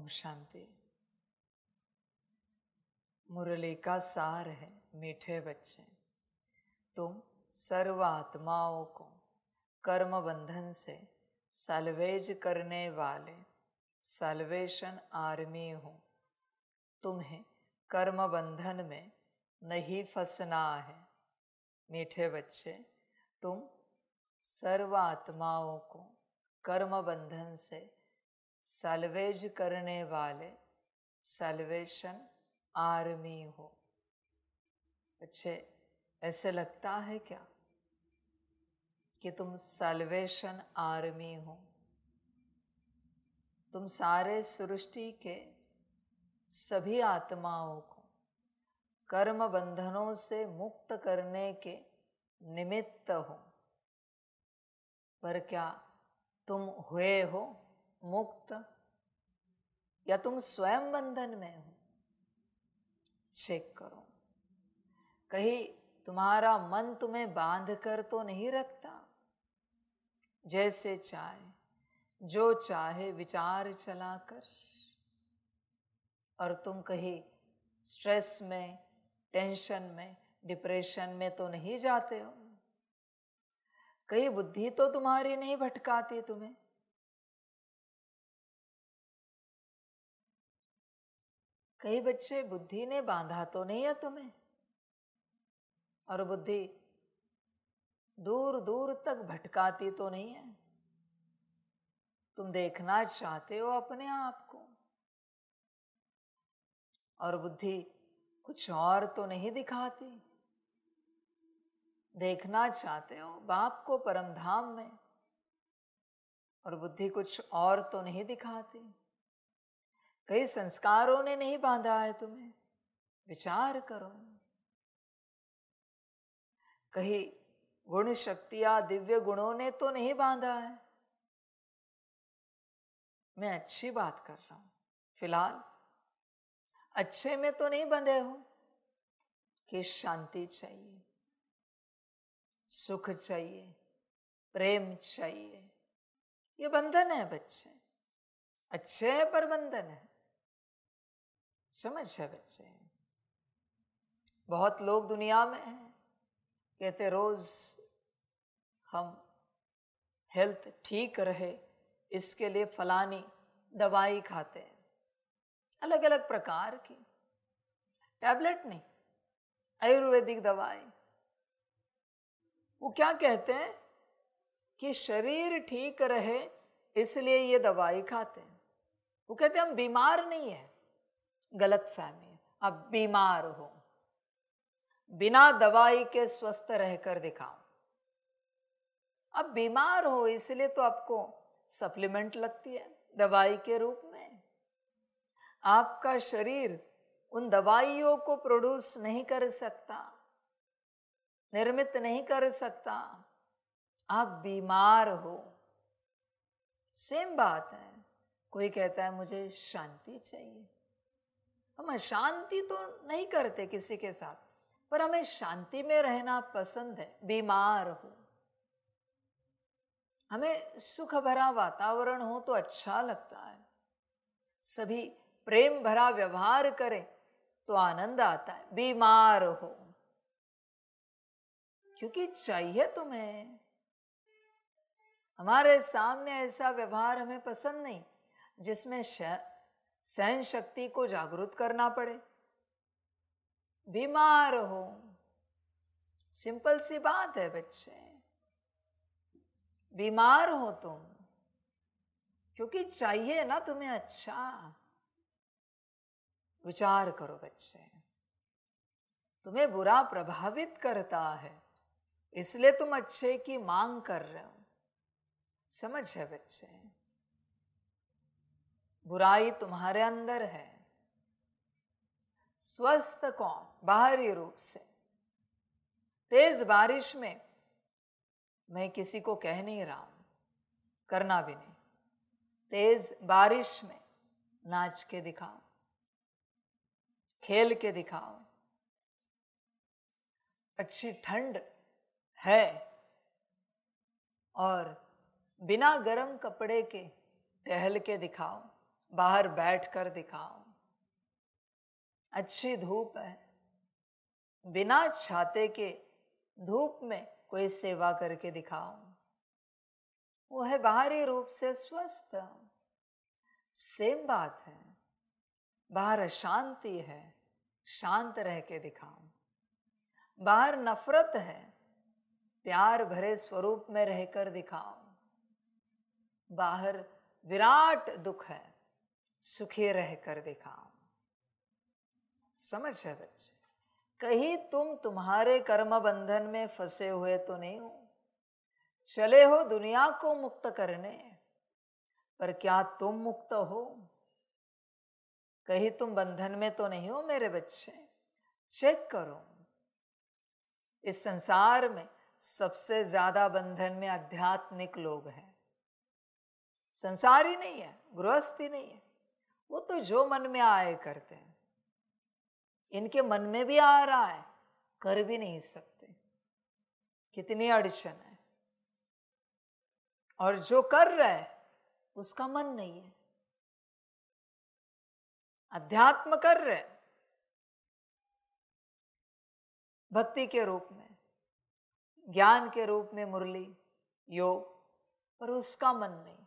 ओम शांति मुरली का सार है मीठे बच्चे तुम सर्व आत्माओं को कर्म बंधन से सलवेज करने वाले सलवेशन आर्मी हो तुम्हें कर्म बंधन में नहीं फंसना है मीठे बच्चे तुम सर्व आत्माओं को कर्म बंधन से सलवेज करने वाले सलवेशन आर्मी हो अच्छे ऐसे लगता है क्या कि तुम सलवेशन आर्मी हो तुम सारे सृष्टि के सभी आत्माओं को कर्म बंधनों से मुक्त करने के निमित्त हो पर क्या तुम हुए हो मुक्त या तुम स्वयं बंधन में हो चेक करो कहीं तुम्हारा मन तुम्हें बांध कर तो नहीं रखता जैसे चाहे जो चाहे विचार चलाकर और तुम कहीं स्ट्रेस में टेंशन में डिप्रेशन में तो नहीं जाते हो कहीं बुद्धि तो तुम्हारी नहीं भटकाती तुम्हें कई बच्चे बुद्धि ने बांधा तो नहीं है तुम्हें और बुद्धि दूर दूर तक भटकाती तो नहीं है तुम देखना चाहते हो अपने आप को और बुद्धि कुछ और तो नहीं दिखाती देखना चाहते हो बाप को परमधाम में और बुद्धि कुछ और तो नहीं दिखाती कई संस्कारों ने नहीं बांधा है तुम्हें विचार करो कहीं गुण शक्तियां दिव्य गुणों ने तो नहीं बांधा है मैं अच्छी बात कर रहा हूं फिलहाल अच्छे में तो नहीं बंधे हो कि शांति चाहिए सुख चाहिए प्रेम चाहिए ये बंधन है बच्चे अच्छे पर बंधन है समझ है बच्चे बहुत लोग दुनिया में हैं कहते रोज हम हेल्थ ठीक रहे इसके लिए फलानी दवाई खाते हैं अलग अलग प्रकार की टैबलेट नहीं आयुर्वेदिक दवाई वो क्या कहते हैं कि शरीर ठीक रहे इसलिए ये दवाई खाते हैं वो कहते हैं हम बीमार नहीं है गलत फहमी अब बीमार हो बिना दवाई के स्वस्थ रहकर दिखाओ अब बीमार हो इसलिए तो आपको सप्लीमेंट लगती है दवाई के रूप में आपका शरीर उन दवाइयों को प्रोड्यूस नहीं कर सकता निर्मित नहीं कर सकता आप बीमार हो सेम बात है कोई कहता है मुझे शांति चाहिए हम अशांति तो नहीं करते किसी के साथ पर हमें शांति में रहना पसंद है बीमार हो हमें सुख भरा वातावरण हो तो अच्छा लगता है सभी प्रेम भरा व्यवहार करें तो आनंद आता है बीमार हो क्योंकि चाहिए तुम्हें हमारे सामने ऐसा व्यवहार हमें पसंद नहीं जिसमें सहन शक्ति को जागृत करना पड़े बीमार हो सिंपल सी बात है बच्चे बीमार हो तुम क्योंकि चाहिए ना तुम्हें अच्छा विचार करो बच्चे तुम्हें बुरा प्रभावित करता है इसलिए तुम अच्छे की मांग कर रहे हो समझ है बच्चे बुराई तुम्हारे अंदर है स्वस्थ कौन बाहरी रूप से तेज बारिश में मैं किसी को कह नहीं रहा हूं करना भी नहीं तेज बारिश में नाच के दिखाओ खेल के दिखाओ अच्छी ठंड है और बिना गरम कपड़े के टहल के दिखाओ बाहर बैठ कर दिखाओ अच्छी धूप है बिना छाते के धूप में कोई सेवा करके दिखाओ वो है बाहरी रूप से स्वस्थ सेम बात है बाहर शांति है शांत रह के दिखाओ बाहर नफरत है प्यार भरे स्वरूप में रहकर दिखाओ बाहर विराट दुख है सुखी रह कर दिखाओ समझ है बच्चे कहीं तुम तुम्हारे कर्म बंधन में फंसे हुए तो नहीं हो चले हो दुनिया को मुक्त करने पर क्या तुम मुक्त हो कहीं तुम बंधन में तो नहीं हो मेरे बच्चे चेक करो इस संसार में सबसे ज्यादा बंधन में आध्यात्मिक लोग हैं संसार ही नहीं है गृहस्थी नहीं है वो तो जो मन में आए करते हैं इनके मन में भी आ रहा है कर भी नहीं सकते कितनी अड़चन है और जो कर रहे है उसका मन नहीं है अध्यात्म कर रहे भक्ति के रूप में ज्ञान के रूप में मुरली योग पर उसका मन नहीं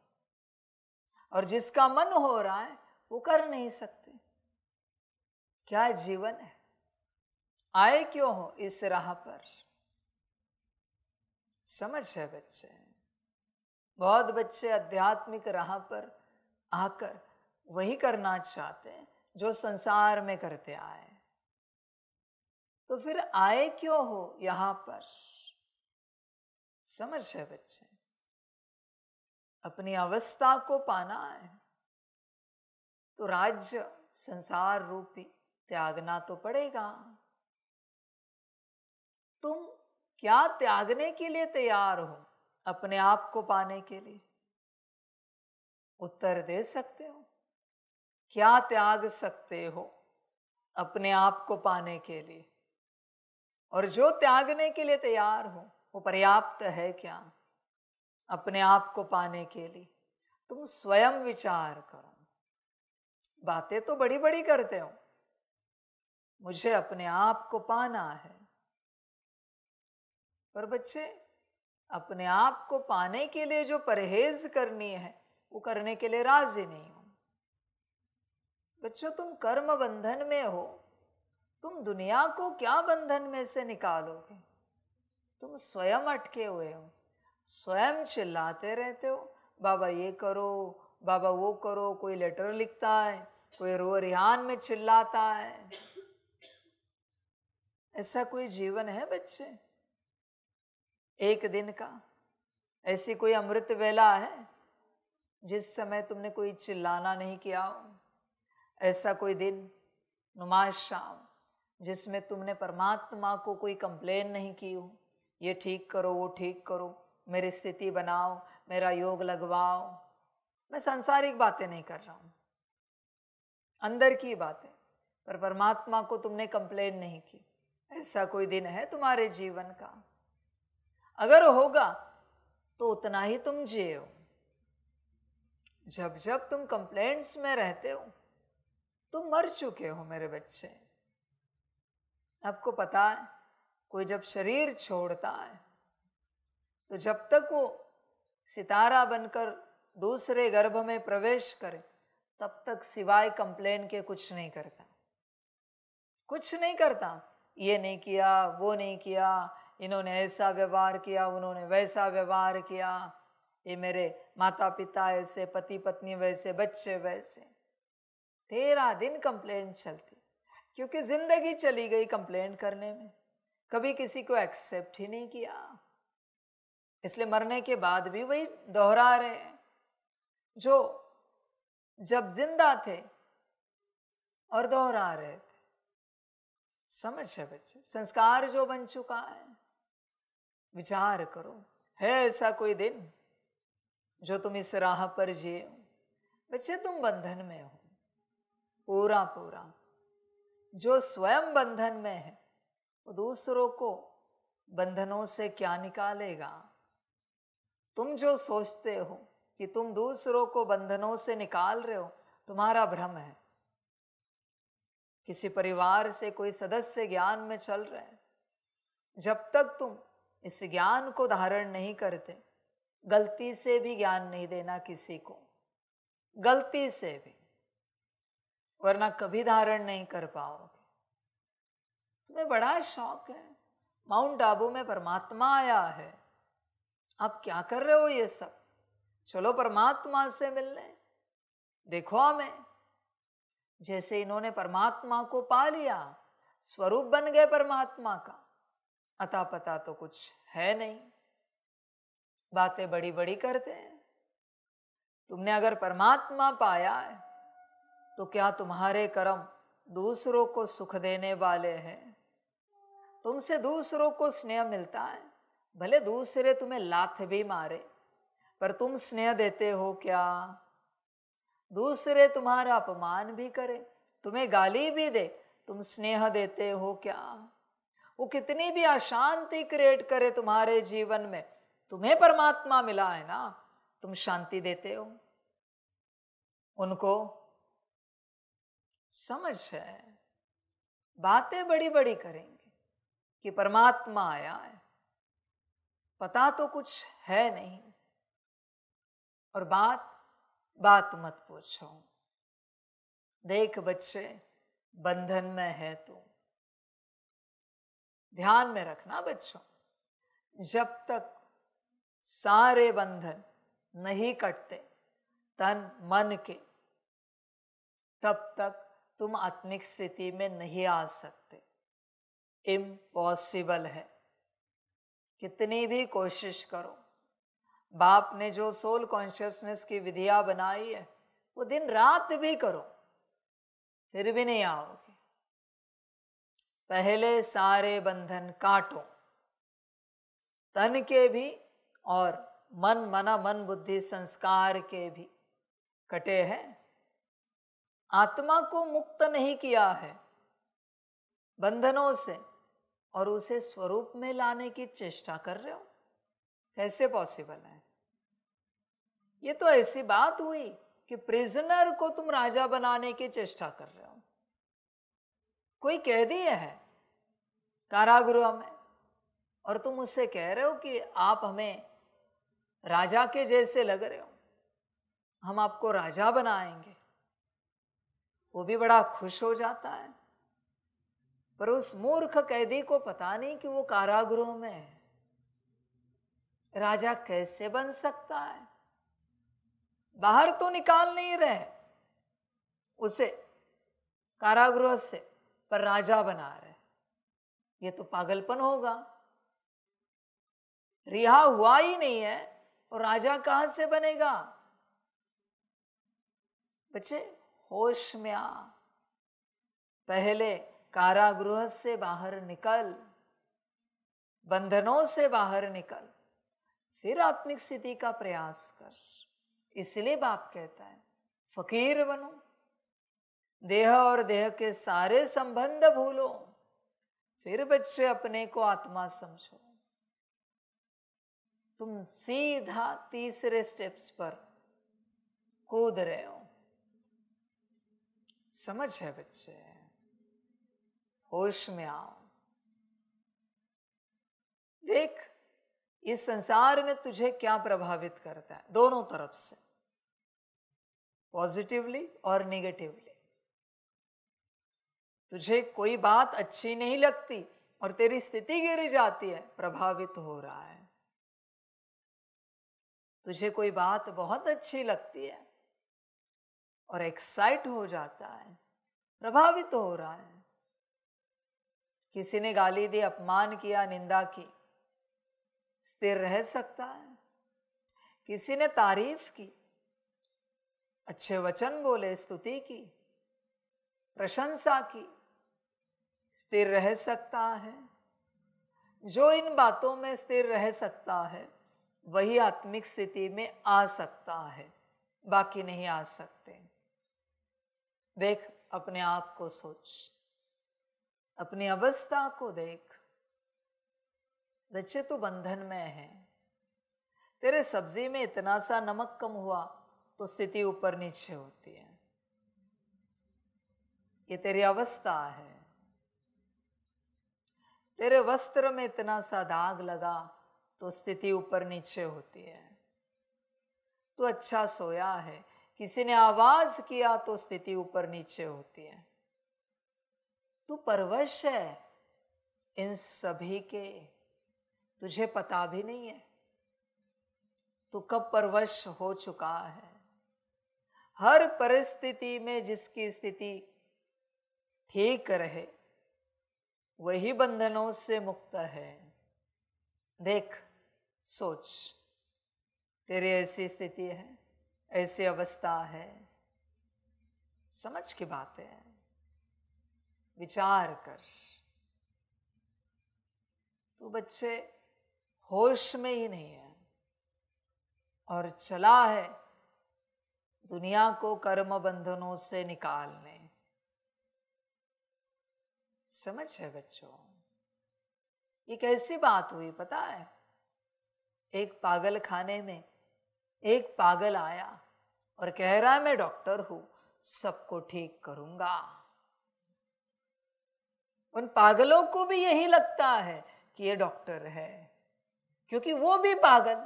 और जिसका मन हो रहा है वो कर नहीं सकते क्या जीवन है आए क्यों हो इस राह पर समझ है बच्चे बहुत बच्चे आध्यात्मिक राह पर आकर वही करना चाहते हैं जो संसार में करते आए तो फिर आए क्यों हो यहां पर समझ है बच्चे अपनी अवस्था को पाना है तो राज्य संसार रूपी त्यागना तो पड़ेगा तुम क्या त्यागने के लिए तैयार हो अपने आप को पाने के लिए उत्तर दे सकते हो क्या त्याग सकते हो अपने आप को पाने के लिए और जो त्यागने के लिए तैयार हो वो पर्याप्त है क्या अपने आप को पाने के लिए तुम स्वयं विचार करो बातें तो बड़ी बड़ी करते हो मुझे अपने आप को पाना है पर बच्चे अपने आप को पाने के लिए जो परहेज करनी है वो करने के लिए राजी नहीं हो बच्चों तुम कर्म बंधन में हो तुम दुनिया को क्या बंधन में से निकालोगे तुम स्वयं अटके हुए हो स्वयं चिल्लाते रहते हो बाबा ये करो बाबा वो करो कोई लेटर लिखता है कोई रो रिहान में चिल्लाता है ऐसा कोई जीवन है बच्चे एक दिन का ऐसी कोई अमृत वेला है जिस समय तुमने कोई चिल्लाना नहीं किया हो ऐसा कोई दिन नुमाज शाम जिसमें तुमने परमात्मा को कोई कंप्लेन नहीं की हो ये ठीक करो वो ठीक करो मेरी स्थिति बनाओ मेरा योग लगवाओ मैं सांसारिक बातें नहीं कर रहा हूँ अंदर की है पर परमात्मा को तुमने कंप्लेन नहीं की ऐसा कोई दिन है तुम्हारे जीवन का अगर होगा तो उतना ही तुम जियो जब जब तुम कंप्लेंट्स में रहते हो तुम मर चुके हो मेरे बच्चे आपको पता है कोई जब शरीर छोड़ता है तो जब तक वो सितारा बनकर दूसरे गर्भ में प्रवेश करे तब तक सिवाय कंप्लेन के कुछ नहीं करता कुछ नहीं करता ये नहीं किया वो नहीं किया इन्होंने ऐसा व्यवहार किया उन्होंने वैसा व्यवहार किया ये मेरे माता पिता ऐसे पति पत्नी वैसे बच्चे वैसे तेरा दिन कंप्लेन चलती क्योंकि जिंदगी चली गई कंप्लेन करने में कभी किसी को एक्सेप्ट ही नहीं किया इसलिए मरने के बाद भी वही दोहरा रहे जो जब जिंदा थे और दोहरा रहे थे समझ है बच्चे संस्कार जो बन चुका है विचार करो है ऐसा कोई दिन जो तुम इस राह पर जिए बच्चे तुम बंधन में हो पूरा पूरा जो स्वयं बंधन में है वो दूसरों को बंधनों से क्या निकालेगा तुम जो सोचते हो कि तुम दूसरों को बंधनों से निकाल रहे हो तुम्हारा भ्रम है किसी परिवार से कोई सदस्य ज्ञान में चल रहा है जब तक तुम इस ज्ञान को धारण नहीं करते गलती से भी ज्ञान नहीं देना किसी को गलती से भी वरना कभी धारण नहीं कर पाओगे तुम्हें बड़ा शौक है माउंट आबू में परमात्मा आया है आप क्या कर रहे हो ये सब चलो परमात्मा से मिलने देखो हमें जैसे इन्होंने परमात्मा को पा लिया स्वरूप बन गए परमात्मा का अता पता तो कुछ है नहीं बातें बड़ी बड़ी करते हैं तुमने अगर परमात्मा पाया है तो क्या तुम्हारे कर्म दूसरों को सुख देने वाले हैं तुमसे दूसरों को स्नेह मिलता है भले दूसरे तुम्हें लात भी मारे पर तुम स्नेह देते हो क्या दूसरे तुम्हारा अपमान भी करे तुम्हें गाली भी दे तुम स्नेह देते हो क्या वो कितनी भी अशांति क्रिएट करे तुम्हारे जीवन में तुम्हें परमात्मा मिला है ना तुम शांति देते हो उनको समझ है बातें बड़ी बड़ी करेंगे कि परमात्मा आया है पता तो कुछ है नहीं और बात बात मत पूछो देख बच्चे बंधन में है तू ध्यान में रखना बच्चों जब तक सारे बंधन नहीं कटते तन मन के तब तक तुम आत्मिक स्थिति में नहीं आ सकते इम्पॉसिबल है कितनी भी कोशिश करो बाप ने जो सोल कॉन्शियसनेस की विधिया बनाई है वो दिन रात भी करो फिर भी नहीं आओगे पहले सारे बंधन काटो तन के भी और मन मना मन बुद्धि संस्कार के भी कटे हैं आत्मा को मुक्त नहीं किया है बंधनों से और उसे स्वरूप में लाने की चेष्टा कर रहे हो कैसे पॉसिबल है ये तो ऐसी बात हुई कि प्रिजनर को तुम राजा बनाने की चेष्टा कर रहे हो कोई कह दिए है कारागृह में और तुम उससे कह रहे हो कि आप हमें राजा के जैसे लग रहे हो हम आपको राजा बनाएंगे वो भी बड़ा खुश हो जाता है पर उस मूर्ख कैदी को पता नहीं कि वो कारागृह में है राजा कैसे बन सकता है बाहर तो निकाल नहीं रहे उसे कारागृह से पर राजा बना रहे ये तो पागलपन होगा रिहा हुआ ही नहीं है और राजा कहां से बनेगा बच्चे होश में आ पहले कारागृह से बाहर निकल बंधनों से बाहर निकल फिर आत्मिक स्थिति का प्रयास कर इसलिए बाप कहता है फकीर बनो देह और देह के सारे संबंध भूलो फिर बच्चे अपने को आत्मा समझो तुम सीधा तीसरे स्टेप्स पर कूद रहे हो समझ है बच्चे होश में आओ देख इस संसार में तुझे क्या प्रभावित करता है दोनों तरफ से पॉजिटिवली और निगेटिवली तुझे कोई बात अच्छी नहीं लगती और तेरी स्थिति गिर जाती है प्रभावित हो रहा है तुझे कोई बात बहुत अच्छी लगती है और एक्साइट हो जाता है प्रभावित हो रहा है किसी ने गाली दी अपमान किया निंदा की स्थिर रह सकता है किसी ने तारीफ की अच्छे वचन बोले स्तुति की प्रशंसा की स्थिर रह सकता है जो इन बातों में स्थिर रह सकता है वही आत्मिक स्थिति में आ सकता है बाकी नहीं आ सकते देख अपने आप को सोच अपनी अवस्था को देख बच्चे तो बंधन में है तेरे सब्जी में इतना सा नमक कम हुआ तो स्थिति ऊपर नीचे होती है ये तेरी अवस्था है तेरे वस्त्र में इतना सा दाग लगा तो स्थिति ऊपर नीचे होती है तू अच्छा सोया है किसी ने आवाज किया तो स्थिति ऊपर नीचे होती है तू परवश है इन सभी के तुझे पता भी नहीं है तू कब परवश हो चुका है हर परिस्थिति में जिसकी स्थिति ठीक रहे वही बंधनों से मुक्त है देख सोच तेरी ऐसी स्थिति है ऐसी अवस्था है समझ की बात है विचार कर तू बच्चे होश में ही नहीं है और चला है दुनिया को कर्म बंधनों से निकालने समझ है बच्चों ये कैसी बात हुई पता है एक पागल खाने में एक पागल आया और कह रहा है मैं डॉक्टर हूं सबको ठीक करूंगा उन पागलों को भी यही लगता है कि ये डॉक्टर है क्योंकि वो भी पागल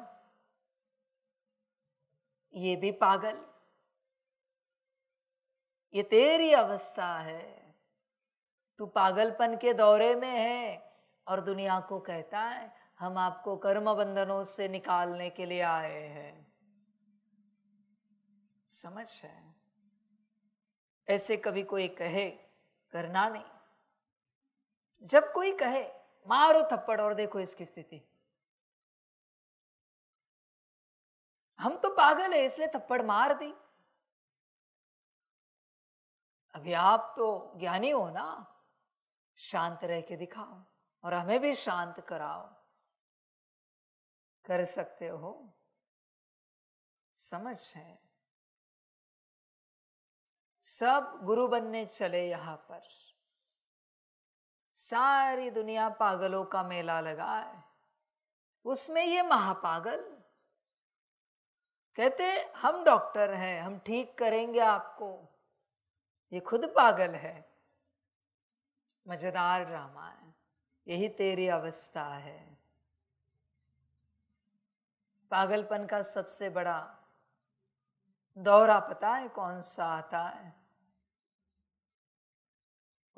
ये भी पागल ये तेरी अवस्था है तू पागलपन के दौरे में है और दुनिया को कहता है हम आपको कर्म बंधनों से निकालने के लिए आए हैं समझ है ऐसे कभी कोई कहे करना नहीं जब कोई कहे मारो थप्पड़ और देखो इसकी स्थिति हम तो पागल है इसलिए थप्पड़ मार दी अभी आप तो ज्ञानी हो ना शांत रह के दिखाओ और हमें भी शांत कराओ कर सकते हो समझ है सब गुरु बनने चले यहां पर सारी दुनिया पागलों का मेला लगा है उसमें ये महापागल कहते हम डॉक्टर हैं हम ठीक करेंगे आपको ये खुद पागल है मजेदार ड्रामा है यही तेरी अवस्था है पागलपन का सबसे बड़ा दौरा पता है कौन सा आता है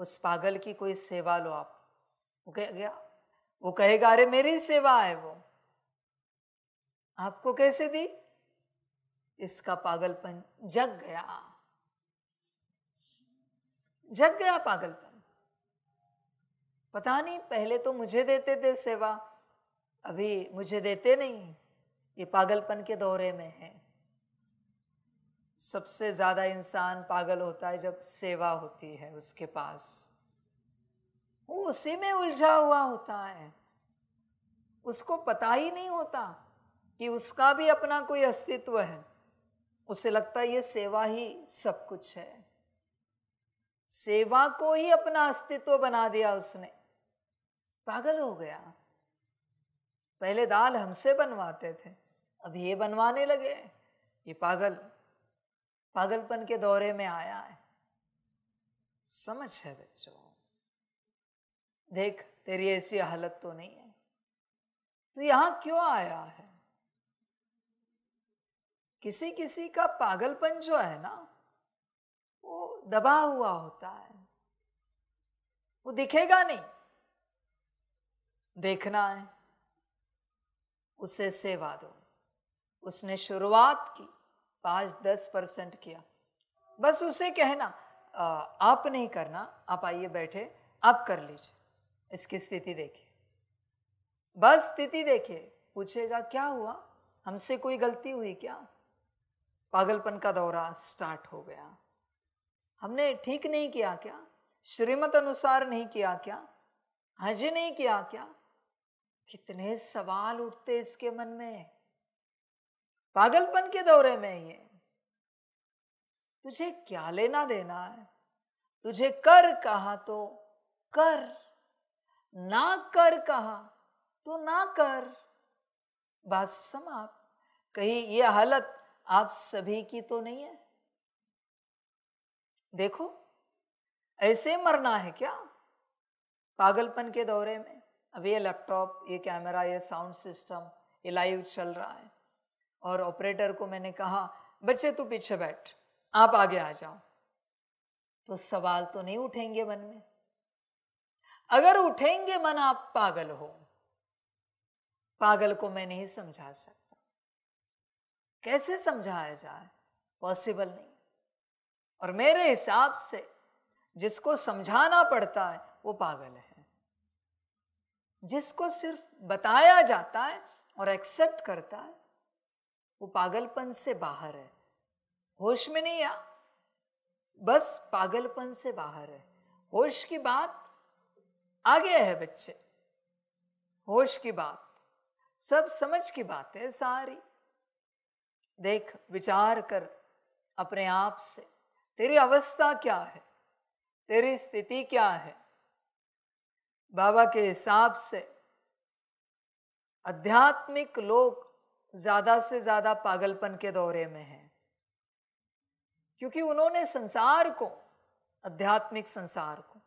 उस पागल की कोई सेवा लो आप वो कह गया वो कहेगा अरे मेरी सेवा है वो आपको कैसे दी इसका पागलपन जग गया जग गया पागलपन पता नहीं पहले तो मुझे देते थे सेवा अभी मुझे देते नहीं ये पागलपन के दौरे में है सबसे ज्यादा इंसान पागल होता है जब सेवा होती है उसके पास वो उसी में उलझा हुआ होता है उसको पता ही नहीं होता कि उसका भी अपना कोई अस्तित्व है उसे लगता है ये सेवा ही सब कुछ है सेवा को ही अपना अस्तित्व बना दिया उसने पागल हो गया पहले दाल हमसे बनवाते थे अब ये बनवाने लगे ये पागल पागलपन के दौरे में आया है समझ है बच्चों देख तेरी ऐसी हालत तो नहीं है तो यहां क्यों आया है किसी किसी का पागलपन जो है ना वो दबा हुआ होता है वो दिखेगा नहीं देखना है उसे सेवा दो उसने शुरुआत की पांच दस परसेंट किया बस उसे कहना आ, आप नहीं करना आप आइए बैठे आप कर लीजिए इसकी स्थिति देखिए बस स्थिति देखिए पूछेगा क्या हुआ हमसे कोई गलती हुई क्या पागलपन का दौरा स्टार्ट हो गया हमने ठीक नहीं किया क्या श्रीमत अनुसार नहीं किया क्या हज नहीं किया क्या कितने सवाल उठते इसके मन में पागलपन के दौरे में ये तुझे क्या लेना देना है तुझे कर कहा तो कर ना कर कहा तो ना कर बात समाप्त कहीं ये हालत आप सभी की तो नहीं है देखो ऐसे मरना है क्या पागलपन के दौरे में अब ये लैपटॉप ये कैमरा ये साउंड सिस्टम ये लाइव चल रहा है और ऑपरेटर को मैंने कहा बच्चे तू पीछे बैठ आप आगे आ जाओ तो सवाल तो नहीं उठेंगे मन में अगर उठेंगे मन आप पागल हो पागल को मैं नहीं समझा सकता कैसे समझाया जाए पॉसिबल नहीं और मेरे हिसाब से जिसको समझाना पड़ता है वो पागल है जिसको सिर्फ बताया जाता है और एक्सेप्ट करता है वो पागलपन से बाहर है होश में नहीं आ बस पागलपन से बाहर है होश की बात आगे है बच्चे होश की बात सब समझ की बात है सारी देख विचार कर अपने आप से तेरी अवस्था क्या है तेरी स्थिति क्या है बाबा के हिसाब से आध्यात्मिक लोग ज्यादा से ज्यादा पागलपन के दौरे में हैं क्योंकि उन्होंने संसार को आध्यात्मिक संसार को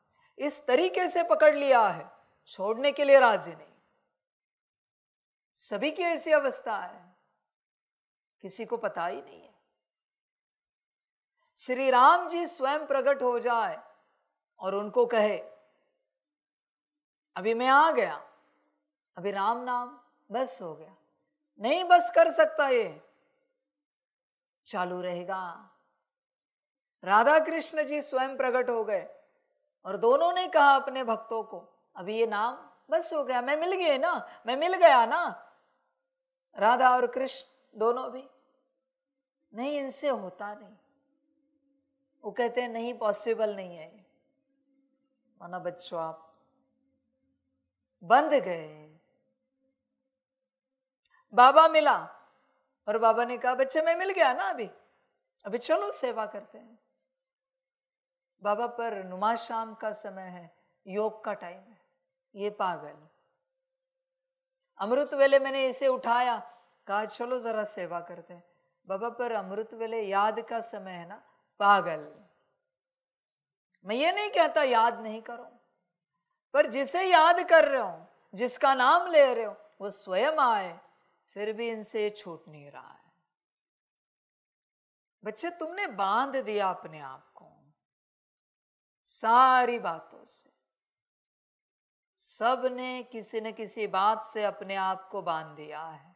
इस तरीके से पकड़ लिया है छोड़ने के लिए राजी नहीं सभी की ऐसी अवस्था है किसी को पता ही नहीं है श्री राम जी स्वयं प्रकट हो जाए और उनको कहे अभी मैं आ गया अभी राम नाम बस हो गया नहीं बस कर सकता ये चालू रहेगा राधा कृष्ण जी स्वयं प्रकट हो गए और दोनों ने कहा अपने भक्तों को अभी ये नाम बस हो गया मैं मिल गए ना मैं मिल गया ना राधा और कृष्ण दोनों भी नहीं इनसे होता नहीं वो कहते हैं नहीं पॉसिबल नहीं है माना बच्चों आप बंद गए बाबा मिला और बाबा ने कहा बच्चे मैं मिल गया ना अभी अभी चलो सेवा करते हैं बाबा पर नुमा शाम का समय है योग का टाइम है ये पागल अमृत वेले मैंने इसे उठाया कहा चलो ज़रा सेवा करते हैं बाबा पर अमृत वेले याद का समय है ना पागल मैं ये नहीं कहता याद नहीं करो पर जिसे याद कर रहे हो जिसका नाम ले रहे हो वो स्वयं आए फिर भी इनसे छूट नहीं रहा है बच्चे तुमने बांध दिया अपने आप को सारी बातों से सबने किसी न किसी बात से अपने आप को बांध दिया है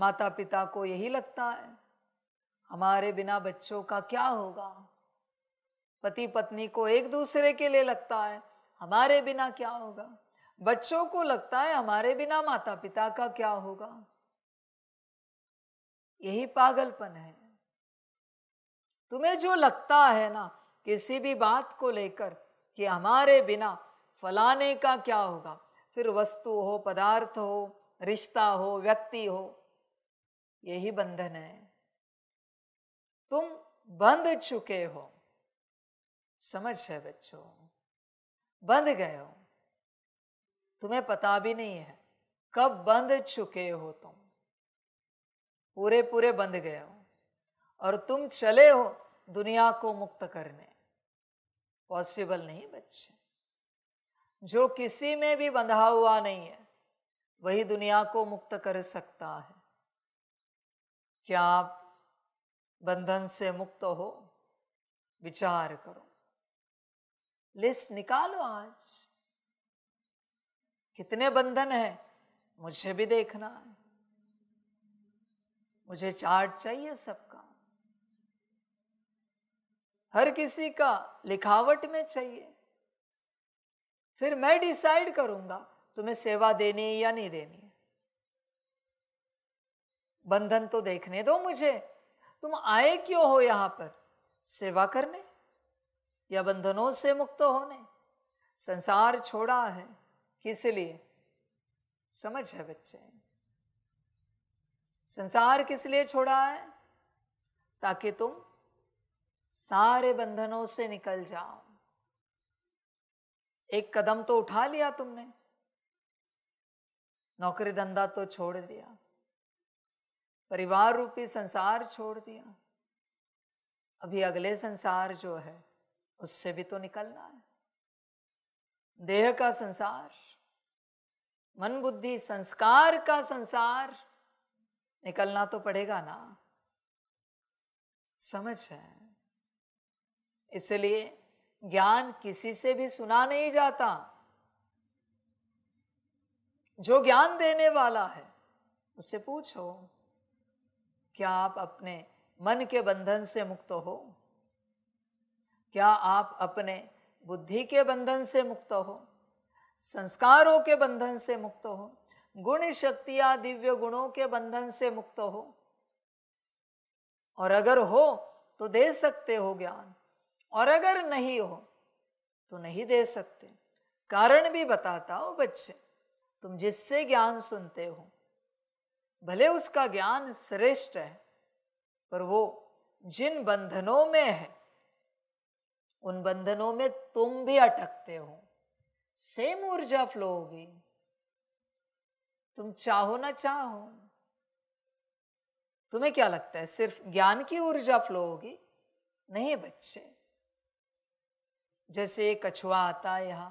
माता पिता को यही लगता है हमारे बिना बच्चों का क्या होगा पति पत्नी को एक दूसरे के लिए लगता है हमारे बिना क्या होगा बच्चों को लगता है हमारे बिना माता पिता का क्या होगा यही पागलपन है तुम्हें जो लगता है ना किसी भी बात को लेकर कि हमारे बिना फलाने का क्या होगा फिर वस्तु हो पदार्थ हो रिश्ता हो व्यक्ति हो यही बंधन है तुम बंध चुके हो समझ है बच्चों बंध गए हो तुम्हें पता भी नहीं है कब बंध चुके हो तुम पूरे पूरे बंध गए हो और तुम चले हो दुनिया को मुक्त करने पॉसिबल नहीं बच्चे जो किसी में भी बंधा हुआ नहीं है वही दुनिया को मुक्त कर सकता है क्या आप बंधन से मुक्त हो विचार करो लिस्ट निकालो आज कितने बंधन है मुझे भी देखना है मुझे चार्ट चाहिए सबका हर किसी का लिखावट में चाहिए फिर मैं डिसाइड करूंगा तुम्हें सेवा देनी या नहीं देनी बंधन तो देखने दो मुझे तुम आए क्यों हो यहां पर सेवा करने या बंधनों से मुक्त होने संसार छोड़ा है किस लिए समझ है बच्चे संसार किस लिए छोड़ा है ताकि तुम सारे बंधनों से निकल जाओ एक कदम तो उठा लिया तुमने नौकरी धंधा तो छोड़ दिया परिवार रूपी संसार छोड़ दिया अभी अगले संसार जो है उससे भी तो निकलना है देह का संसार मन बुद्धि संस्कार का संसार निकलना तो पड़ेगा ना समझ है इसलिए ज्ञान किसी से भी सुना नहीं जाता जो ज्ञान देने वाला है उससे पूछो क्या आप अपने मन के बंधन से मुक्त हो क्या आप अपने बुद्धि के बंधन से मुक्त हो संस्कारों के बंधन से मुक्त हो गुण शक्तियां दिव्य गुणों के बंधन से मुक्त हो और अगर हो तो दे सकते हो ज्ञान और अगर नहीं हो तो नहीं दे सकते कारण भी बताता हो बच्चे तुम जिससे ज्ञान सुनते हो भले उसका ज्ञान श्रेष्ठ है पर वो जिन बंधनों में है उन बंधनों में तुम भी अटकते हो सेम ऊर्जा फ्लो होगी तुम चाहो ना चाहो तुम्हें क्या लगता है सिर्फ ज्ञान की ऊर्जा फ्लो होगी नहीं बच्चे जैसे कछुआ आता है यहां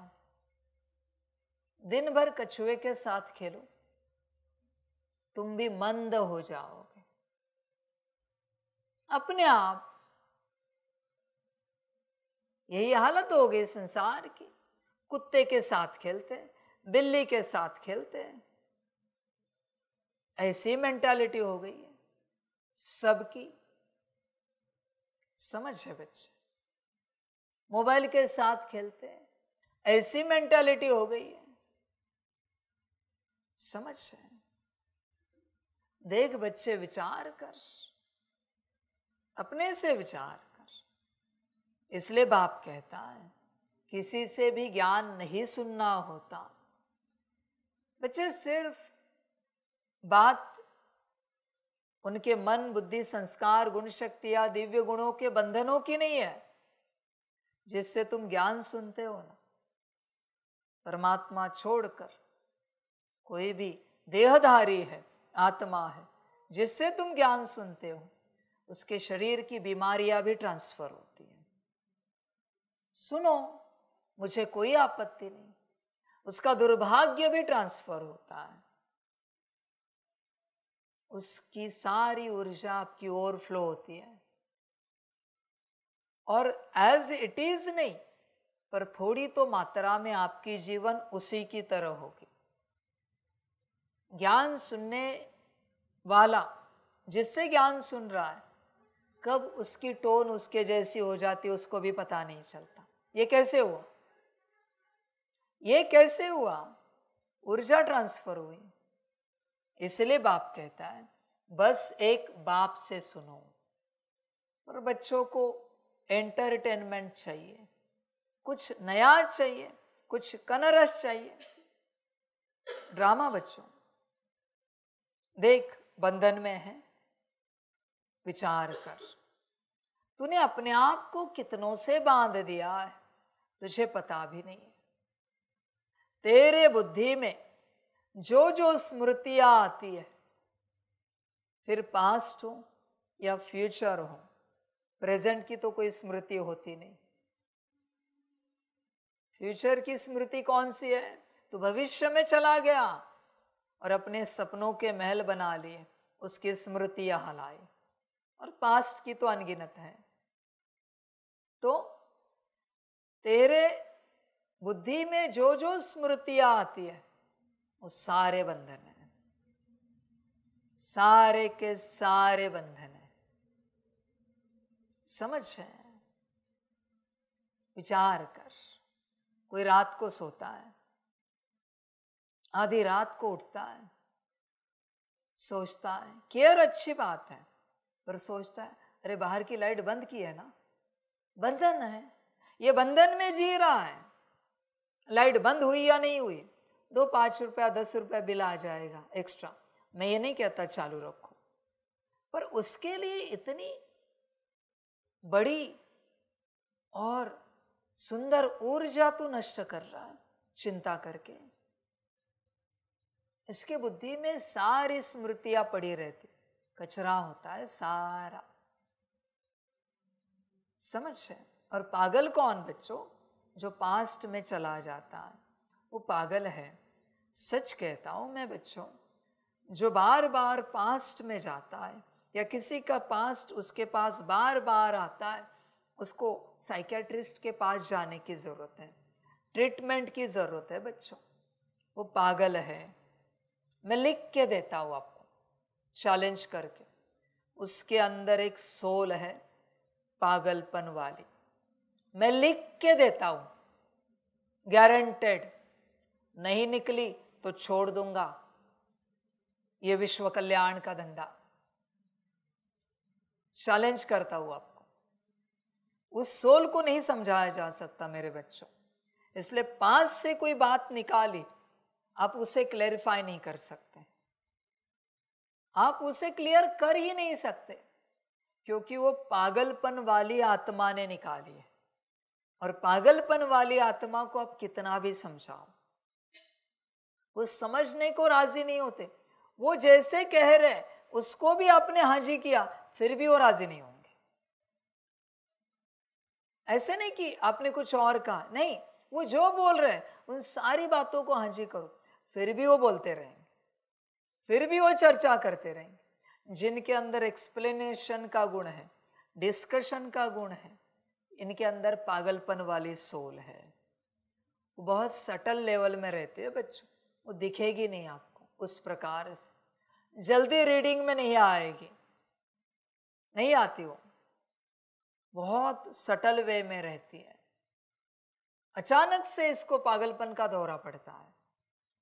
दिन भर कछुए के साथ खेलो तुम भी मंद हो जाओगे अपने आप यही हालत हो गई संसार की कुत्ते के साथ खेलते बिल्ली के साथ खेलते ऐसी मेंटालिटी हो गई है सबकी समझ है बच्चे मोबाइल के साथ खेलते ऐसी मेंटालिटी हो गई है समझ है देख बच्चे विचार कर अपने से विचार कर इसलिए बाप कहता है किसी से भी ज्ञान नहीं सुनना होता बच्चे सिर्फ बात उनके मन बुद्धि संस्कार गुण शक्ति या दिव्य गुणों के बंधनों की नहीं है जिससे तुम ज्ञान सुनते हो ना परमात्मा छोड़कर कोई भी देहधारी है आत्मा है जिससे तुम ज्ञान सुनते हो उसके शरीर की बीमारियां भी ट्रांसफर होती हैं सुनो मुझे कोई आपत्ति नहीं उसका दुर्भाग्य भी ट्रांसफर होता है उसकी सारी ऊर्जा आपकी ओर फ्लो होती है और एज इट इज नहीं पर थोड़ी तो मात्रा में आपकी जीवन उसी की तरह होगी ज्ञान सुनने वाला जिससे ज्ञान सुन रहा है कब उसकी टोन उसके जैसी हो जाती उसको भी पता नहीं चलता ये कैसे हुआ ये कैसे हुआ ऊर्जा ट्रांसफर हुई इसलिए बाप कहता है बस एक बाप से सुनो और बच्चों को एंटरटेनमेंट चाहिए कुछ नया चाहिए कुछ कनरस चाहिए ड्रामा बच्चों देख बंधन में है विचार कर तूने अपने आप को कितनों से बांध दिया है तुझे पता भी नहीं तेरे बुद्धि में जो जो स्मृतियां आती है फिर पास्ट हो या फ्यूचर हो प्रेजेंट की तो कोई स्मृति होती नहीं फ्यूचर की स्मृति कौन सी है तो भविष्य में चला गया और अपने सपनों के महल बना लिए उसकी स्मृतियाँ हलाए और पास्ट की तो अनगिनत है तो तेरे बुद्धि में जो जो स्मृतियाँ आती है वो सारे बंधन है सारे के सारे बंधन है समझ है विचार कर कोई रात को सोता है आधी रात को उठता है सोचता है केयर अच्छी बात है पर सोचता है अरे बाहर की लाइट बंद की है ना बंधन है ये बंधन में जी रहा है लाइट बंद हुई या नहीं हुई दो पांच रुपया दस रुपया बिल आ जाएगा एक्स्ट्रा मैं ये नहीं कहता चालू रखो पर उसके लिए इतनी बड़ी और सुंदर ऊर्जा तो नष्ट कर रहा है चिंता करके इसके बुद्धि में सारी स्मृतियां पड़ी रहती कचरा होता है सारा समझ है और पागल कौन बच्चों जो पास्ट में चला जाता है वो पागल है सच कहता हूं मैं बच्चों जो बार बार पास्ट में जाता है या किसी का पास्ट उसके पास बार बार आता है उसको साइकेट्रिस्ट के पास जाने की ज़रूरत है ट्रीटमेंट की ज़रूरत है बच्चों वो पागल है मैं लिख के देता हूँ आपको चैलेंज करके उसके अंदर एक सोल है पागलपन वाली मैं लिख के देता हूँ गारंटेड नहीं निकली तो छोड़ दूंगा ये विश्व कल्याण का धंधा चैलेंज करता हूँ आपको उस सोल को नहीं समझाया जा सकता मेरे बच्चों इसलिए पांच से कोई बात निकाली आप उसे क्लेरिफाई नहीं कर सकते आप उसे क्लियर कर ही नहीं सकते क्योंकि वो पागलपन वाली आत्मा ने निकाली है और पागलपन वाली आत्मा को आप कितना भी समझाओ वो समझने को राजी नहीं होते वो जैसे कह रहे उसको भी आपने हाजी किया फिर भी वो राजी नहीं होंगे ऐसे नहीं कि आपने कुछ और कहा नहीं वो जो बोल रहे उन सारी बातों को हाजी करो फिर भी वो बोलते रहेंगे फिर भी वो चर्चा करते रहेंगे जिनके अंदर एक्सप्लेनेशन का गुण है डिस्कशन का गुण है इनके अंदर पागलपन वाली सोल है वो बहुत सटल लेवल में रहते हैं बच्चों वो दिखेगी नहीं आपको उस प्रकार से जल्दी रीडिंग में नहीं आएगी नहीं आती वो बहुत सटल वे में रहती है अचानक से इसको पागलपन का दौरा पड़ता है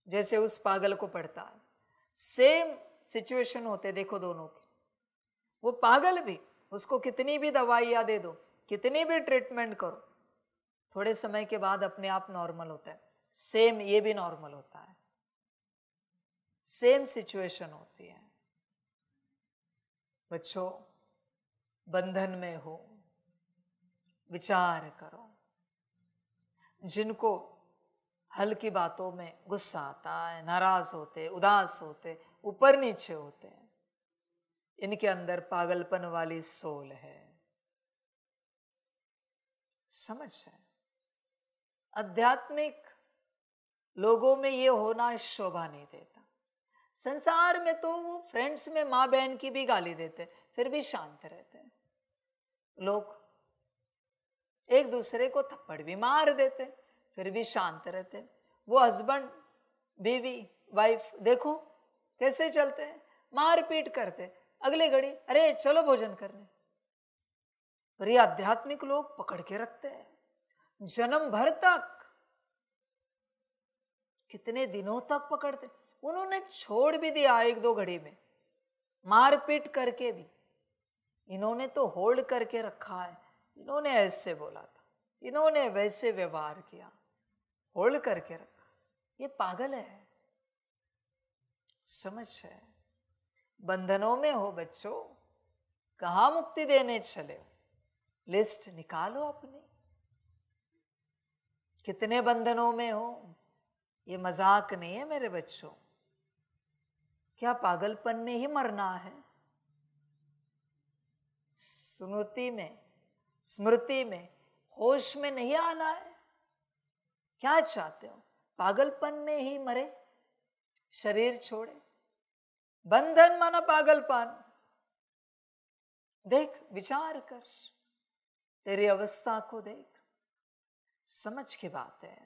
जैसे उस पागल को पड़ता है सेम सिचुएशन होते देखो दोनों के वो पागल भी उसको कितनी भी दवाइयाँ दे दो कितनी भी ट्रीटमेंट करो थोड़े समय के बाद अपने आप नॉर्मल होता है सेम ये भी नॉर्मल होता है सेम सिचुएशन होती है बच्चों बंधन में हो विचार करो जिनको हल्की बातों में गुस्सा आता है नाराज होते उदास होते ऊपर नीचे होते हैं इनके अंदर पागलपन वाली सोल है समझ है आध्यात्मिक लोगों में ये होना शोभा नहीं देता संसार में तो वो फ्रेंड्स में माँ बहन की भी गाली देते फिर भी शांत रहते लोग एक दूसरे को थप्पड़ भी मार देते फिर भी शांत रहते वो हस्बैंड बीवी वाइफ देखो कैसे चलते हैं मारपीट करते अगले घड़ी अरे चलो भोजन करने पर ये आध्यात्मिक लोग पकड़ के रखते हैं जन्म भर तक कितने दिनों तक पकड़ते उन्होंने छोड़ भी दिया एक दो घड़ी में मारपीट करके भी इन्होंने तो होल्ड करके रखा है इन्होंने ऐसे बोला था इन्होंने वैसे व्यवहार किया होल्ड करके रख ये पागल है समझ है बंधनों में हो बच्चों कहा मुक्ति देने चले हो लिस्ट निकालो अपनी कितने बंधनों में हो ये मजाक नहीं है मेरे बच्चों क्या पागलपन में ही मरना है स्मृति में स्मृति में होश में नहीं आना है क्या चाहते हो पागलपन में ही मरे शरीर छोड़े बंधन माना पागलपन देख विचार कर तेरी अवस्था को देख समझ के बात है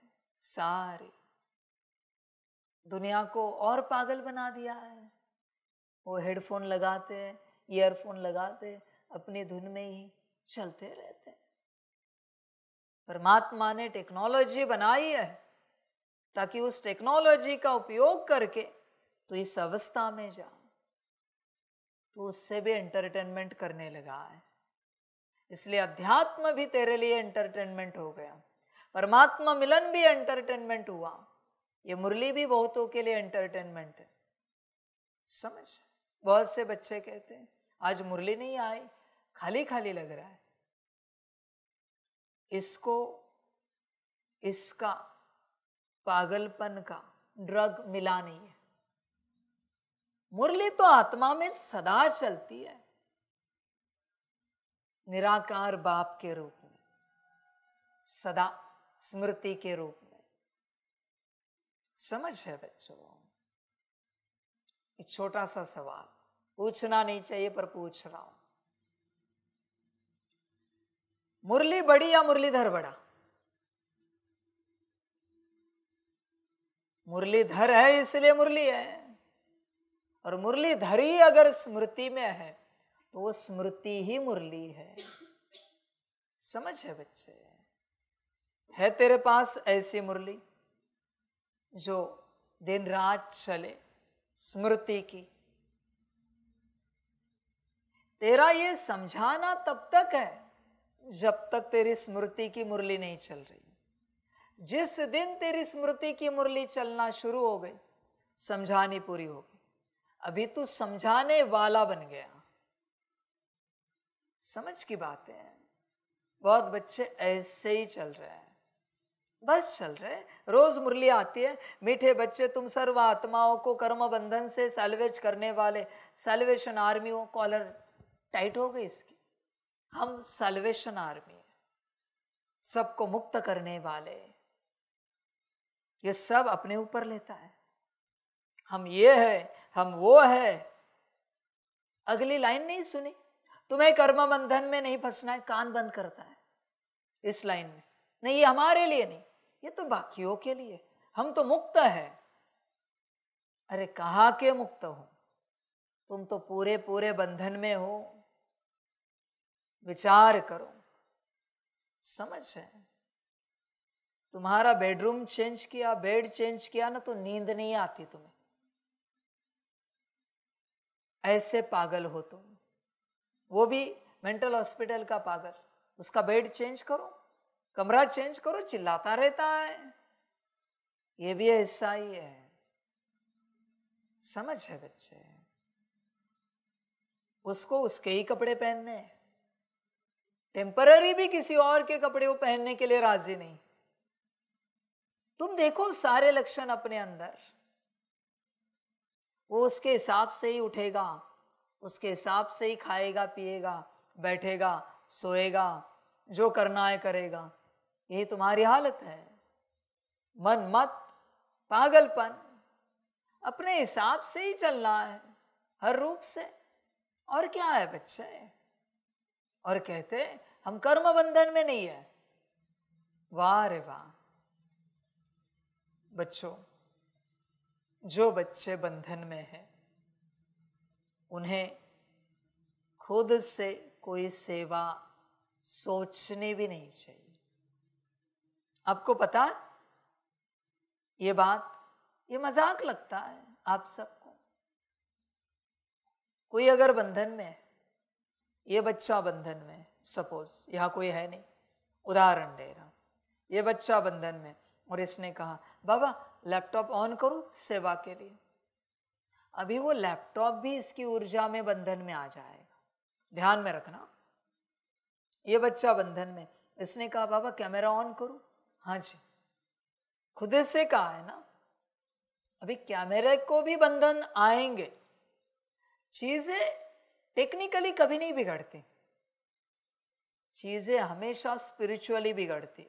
सारी दुनिया को और पागल बना दिया है वो हेडफोन लगाते हैं ईयरफोन लगाते अपनी धुन में ही चलते रहते हैं परमात्मा ने टेक्नोलॉजी बनाई है ताकि उस टेक्नोलॉजी का उपयोग करके तो इस अवस्था में जा तो उससे भी एंटरटेनमेंट करने लगा है इसलिए अध्यात्म भी तेरे लिए एंटरटेनमेंट हो गया परमात्मा मिलन भी एंटरटेनमेंट हुआ ये मुरली भी बहुतों के लिए एंटरटेनमेंट है समझ बहुत से बच्चे कहते हैं आज मुरली नहीं आई खाली खाली लग रहा है इसको इसका पागलपन का ड्रग मिला नहीं है मुरली तो आत्मा में सदा चलती है निराकार बाप के रूप में सदा स्मृति के रूप में समझ है बच्चों एक छोटा सा सवाल पूछना नहीं चाहिए पर पूछ रहा हूं मुरली बड़ी या मुरलीधर बड़ा मुरलीधर है इसलिए मुरली है और मुरलीधर ही अगर स्मृति में है तो वो स्मृति ही मुरली है समझ है बच्चे है तेरे पास ऐसी मुरली जो दिन रात चले स्मृति की तेरा ये समझाना तब तक है जब तक तेरी स्मृति की मुरली नहीं चल रही जिस दिन तेरी स्मृति की मुरली चलना शुरू हो गई समझानी पूरी हो गई अभी तू समझाने वाला बन गया समझ की बातें हैं बहुत बच्चे ऐसे ही चल रहे हैं बस चल रहे रोज मुरली आती है मीठे बच्चे तुम सर्व आत्माओं को कर्म बंधन से सेल्वेज करने वाले सेल्वेशन आर्मी हो कॉलर टाइट हो गई इसकी हम सल्वेशन आर्मी सबको मुक्त करने वाले ये सब अपने ऊपर लेता है हम ये है हम वो है अगली लाइन नहीं सुनी तुम्हें कर्म बंधन में नहीं फंसना है कान बंद करता है इस लाइन में नहीं ये हमारे लिए नहीं ये तो बाकियों के लिए हम तो मुक्त है अरे कहा के मुक्त हो तुम तो पूरे पूरे बंधन में हो विचार करो समझ है तुम्हारा बेडरूम चेंज किया बेड चेंज किया ना तो नींद नहीं आती तुम्हें ऐसे पागल हो तुम वो भी मेंटल हॉस्पिटल का पागल उसका बेड चेंज करो कमरा चेंज करो चिल्लाता रहता है ये भी ऐसा ही है समझ है बच्चे उसको उसके ही कपड़े पहनने हैं टेम्पररी भी किसी और के कपड़े को पहनने के लिए राजी नहीं तुम देखो सारे लक्षण अपने अंदर वो उसके हिसाब से ही उठेगा उसके हिसाब से ही खाएगा पिएगा बैठेगा सोएगा जो करना है करेगा ये तुम्हारी हालत है मन मत पागलपन अपने हिसाब से ही चलना है हर रूप से और क्या है बच्चे और कहते हम कर्म बंधन में नहीं है वाह रे वाह बच्चों जो बच्चे बंधन में हैं उन्हें खुद से कोई सेवा सोचने भी नहीं चाहिए आपको पता ये बात ये मजाक लगता है आप सबको कोई अगर बंधन में है ये बच्चा बंधन में सपोज यहाँ कोई है नहीं उदाहरण दे रहा ये बच्चा बंधन में और इसने कहा बाबा लैपटॉप ऑन करो सेवा के लिए अभी वो लैपटॉप भी इसकी ऊर्जा में बंधन में आ जाएगा ध्यान में रखना ये बच्चा बंधन में इसने कहा बाबा कैमरा ऑन करो हाँ जी खुद से कहा है ना अभी कैमरे को भी बंधन आएंगे चीजें टेक्निकली कभी नहीं बिगड़ती चीजें हमेशा स्पिरिचुअली बिगड़ती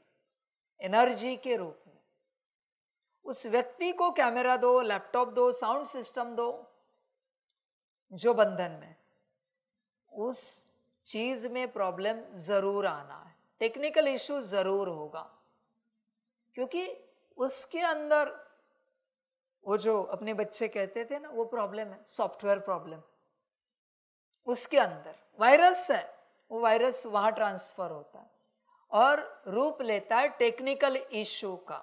एनर्जी के रूप में उस व्यक्ति को कैमरा दो लैपटॉप दो साउंड सिस्टम दो जो बंधन में उस चीज में प्रॉब्लम जरूर आना है टेक्निकल इश्यू जरूर होगा क्योंकि उसके अंदर वो जो अपने बच्चे कहते थे ना वो प्रॉब्लम है सॉफ्टवेयर प्रॉब्लम उसके अंदर वायरस है वो वायरस वहाँ ट्रांसफर होता है और रूप लेता है टेक्निकल इश्यू का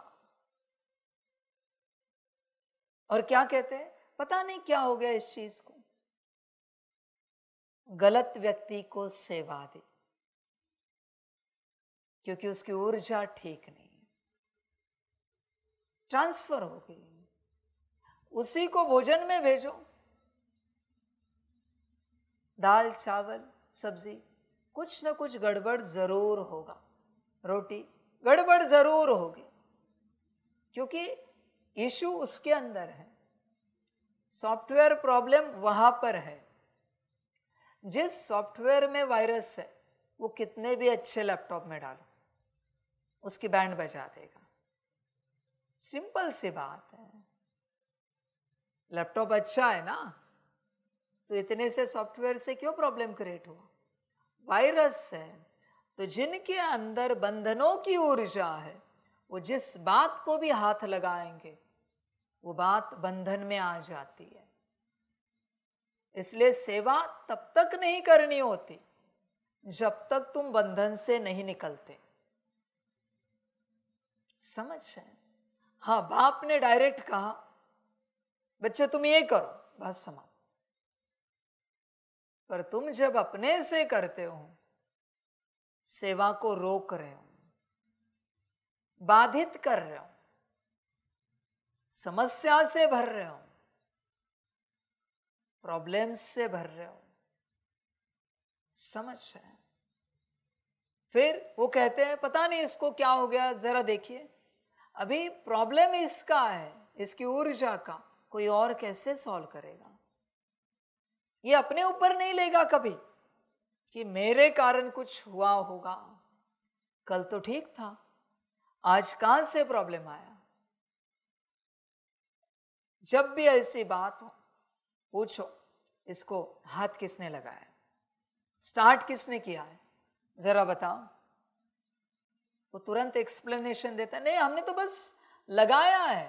और क्या कहते हैं पता नहीं क्या हो गया इस चीज को गलत व्यक्ति को सेवा दे क्योंकि उसकी ऊर्जा ठीक नहीं ट्रांसफर हो गई उसी को भोजन में भेजो दाल चावल सब्जी कुछ ना कुछ गड़बड़ ज़रूर होगा रोटी गड़बड़ ज़रूर होगी क्योंकि इशू उसके अंदर है सॉफ्टवेयर प्रॉब्लम वहां पर है जिस सॉफ्टवेयर में वायरस है वो कितने भी अच्छे लैपटॉप में डालो उसकी बैंड बजा देगा सिंपल सी बात है लैपटॉप अच्छा है ना तो इतने से सॉफ्टवेयर से क्यों प्रॉब्लम क्रिएट हुआ वायरस है तो जिनके अंदर बंधनों की ऊर्जा है वो जिस बात को भी हाथ लगाएंगे वो बात बंधन में आ जाती है इसलिए सेवा तब तक नहीं करनी होती जब तक तुम बंधन से नहीं निकलते समझ है हाँ बाप ने डायरेक्ट कहा बच्चे तुम ये करो बस समाप्त पर तुम जब अपने से करते हो सेवा को रोक रहे हो बाधित कर रहे हो समस्या से भर रहे हो प्रॉब्लम्स से भर रहे हो समझ है फिर वो कहते हैं पता नहीं इसको क्या हो गया जरा देखिए अभी प्रॉब्लम इसका है इसकी ऊर्जा का कोई और कैसे सॉल्व करेगा ये अपने ऊपर नहीं लेगा कभी कि मेरे कारण कुछ हुआ होगा कल तो ठीक था आज कहां से प्रॉब्लम आया जब भी ऐसी बात हो पूछो इसको हाथ किसने लगाया स्टार्ट किसने किया है जरा बताओ वो तुरंत एक्सप्लेनेशन देता नहीं हमने तो बस लगाया है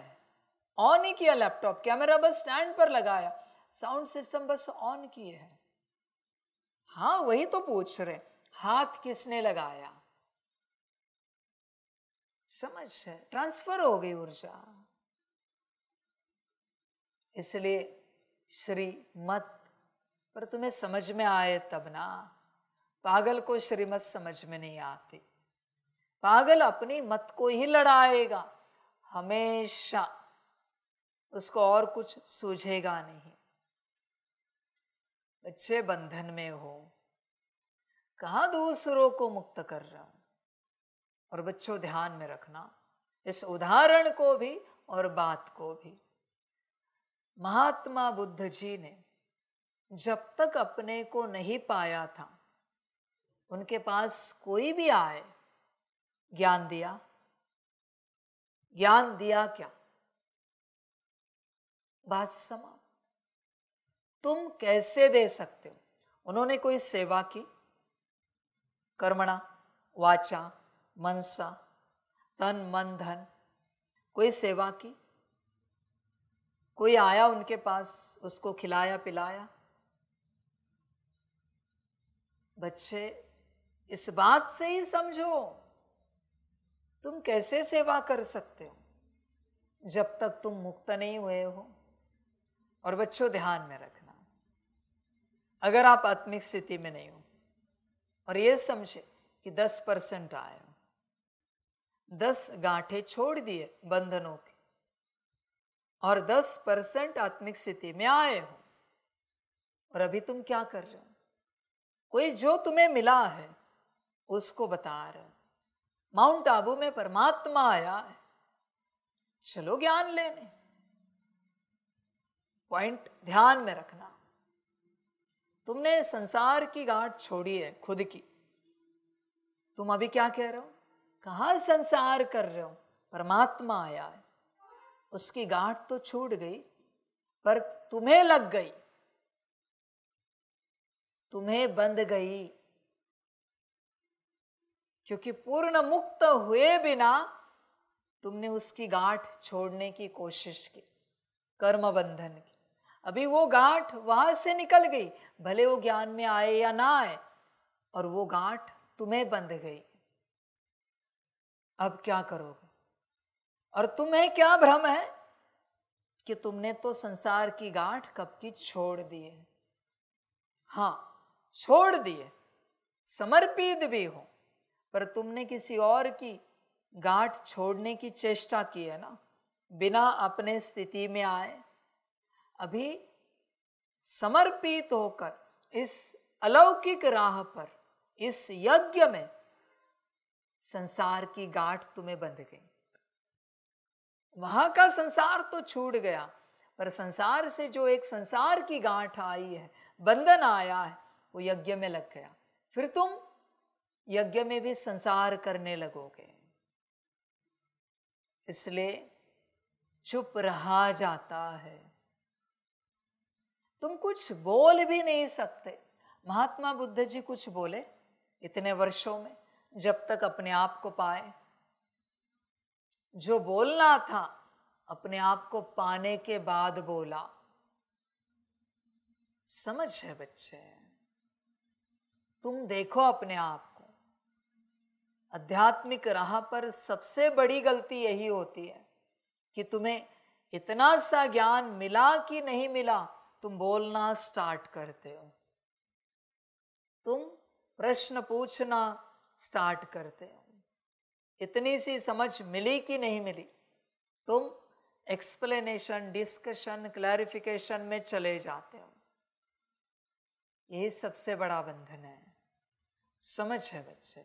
ऑन ही किया लैपटॉप कैमरा बस स्टैंड पर लगाया साउंड सिस्टम बस ऑन किए हैं हाँ वही तो पूछ रहे हाथ किसने लगाया समझ है ट्रांसफर हो गई ऊर्जा इसलिए श्री मत पर तुम्हें समझ में आए तब ना पागल को श्रीमत समझ में नहीं आती पागल अपनी मत को ही लड़ाएगा हमेशा उसको और कुछ सूझेगा नहीं बच्चे बंधन में हो कहा दूसरों को मुक्त कर रहा हूं और बच्चों ध्यान में रखना इस उदाहरण को भी और बात को भी महात्मा बुद्ध जी ने जब तक अपने को नहीं पाया था उनके पास कोई भी आए ज्ञान दिया ज्ञान दिया क्या बात समाप्त तुम कैसे दे सकते हो उन्होंने कोई सेवा की कर्मणा वाचा मनसा तन मन धन कोई सेवा की कोई आया उनके पास उसको खिलाया पिलाया बच्चे इस बात से ही समझो तुम कैसे सेवा कर सकते हो जब तक तुम मुक्त नहीं हुए हो और बच्चों ध्यान में रख अगर आप आत्मिक स्थिति में नहीं हो और ये समझे कि दस परसेंट आए हो दस गांठे छोड़ दिए बंधनों के और दस परसेंट आत्मिक स्थिति में आए हो और अभी तुम क्या कर रहे हो कोई जो तुम्हें मिला है उसको बता रहे हो माउंट आबू में परमात्मा आया है चलो ज्ञान लेने पॉइंट ध्यान में रखना तुमने संसार की गांठ छोड़ी है खुद की तुम अभी क्या कह रहे हो कहा संसार कर रहे हो परमात्मा आया है उसकी गांठ तो छूट गई पर तुम्हें लग गई तुम्हें बंध गई क्योंकि पूर्ण मुक्त हुए बिना तुमने उसकी गांठ छोड़ने की कोशिश की कर्म बंधन की अभी वो गांठ वहां से निकल गई भले वो ज्ञान में आए या ना आए और वो गांठ तुम्हें बंध गई अब क्या करोगे और तुम्हें क्या भ्रम है कि तुमने तो संसार की गांठ कब की छोड़ दिए हां छोड़ दिए समर्पित भी हो पर तुमने किसी और की गांठ छोड़ने की चेष्टा की है ना बिना अपने स्थिति में आए अभी समर्पित होकर इस अलौकिक राह पर इस यज्ञ में संसार की गांठ तुम्हें बंध गई वहां का संसार तो छूट गया पर संसार से जो एक संसार की गांठ आई है बंधन आया है वो यज्ञ में लग गया फिर तुम यज्ञ में भी संसार करने लगोगे इसलिए चुप रहा जाता है तुम कुछ बोल भी नहीं सकते महात्मा बुद्ध जी कुछ बोले इतने वर्षों में जब तक अपने आप को पाए जो बोलना था अपने आप को पाने के बाद बोला समझ है बच्चे तुम देखो अपने आप को आध्यात्मिक राह पर सबसे बड़ी गलती यही होती है कि तुम्हें इतना सा ज्ञान मिला कि नहीं मिला तुम बोलना स्टार्ट करते हो तुम प्रश्न पूछना स्टार्ट करते हो इतनी सी समझ मिली कि नहीं मिली तुम एक्सप्लेनेशन डिस्कशन क्लैरिफिकेशन में चले जाते हो ये सबसे बड़ा बंधन है समझ है बच्चे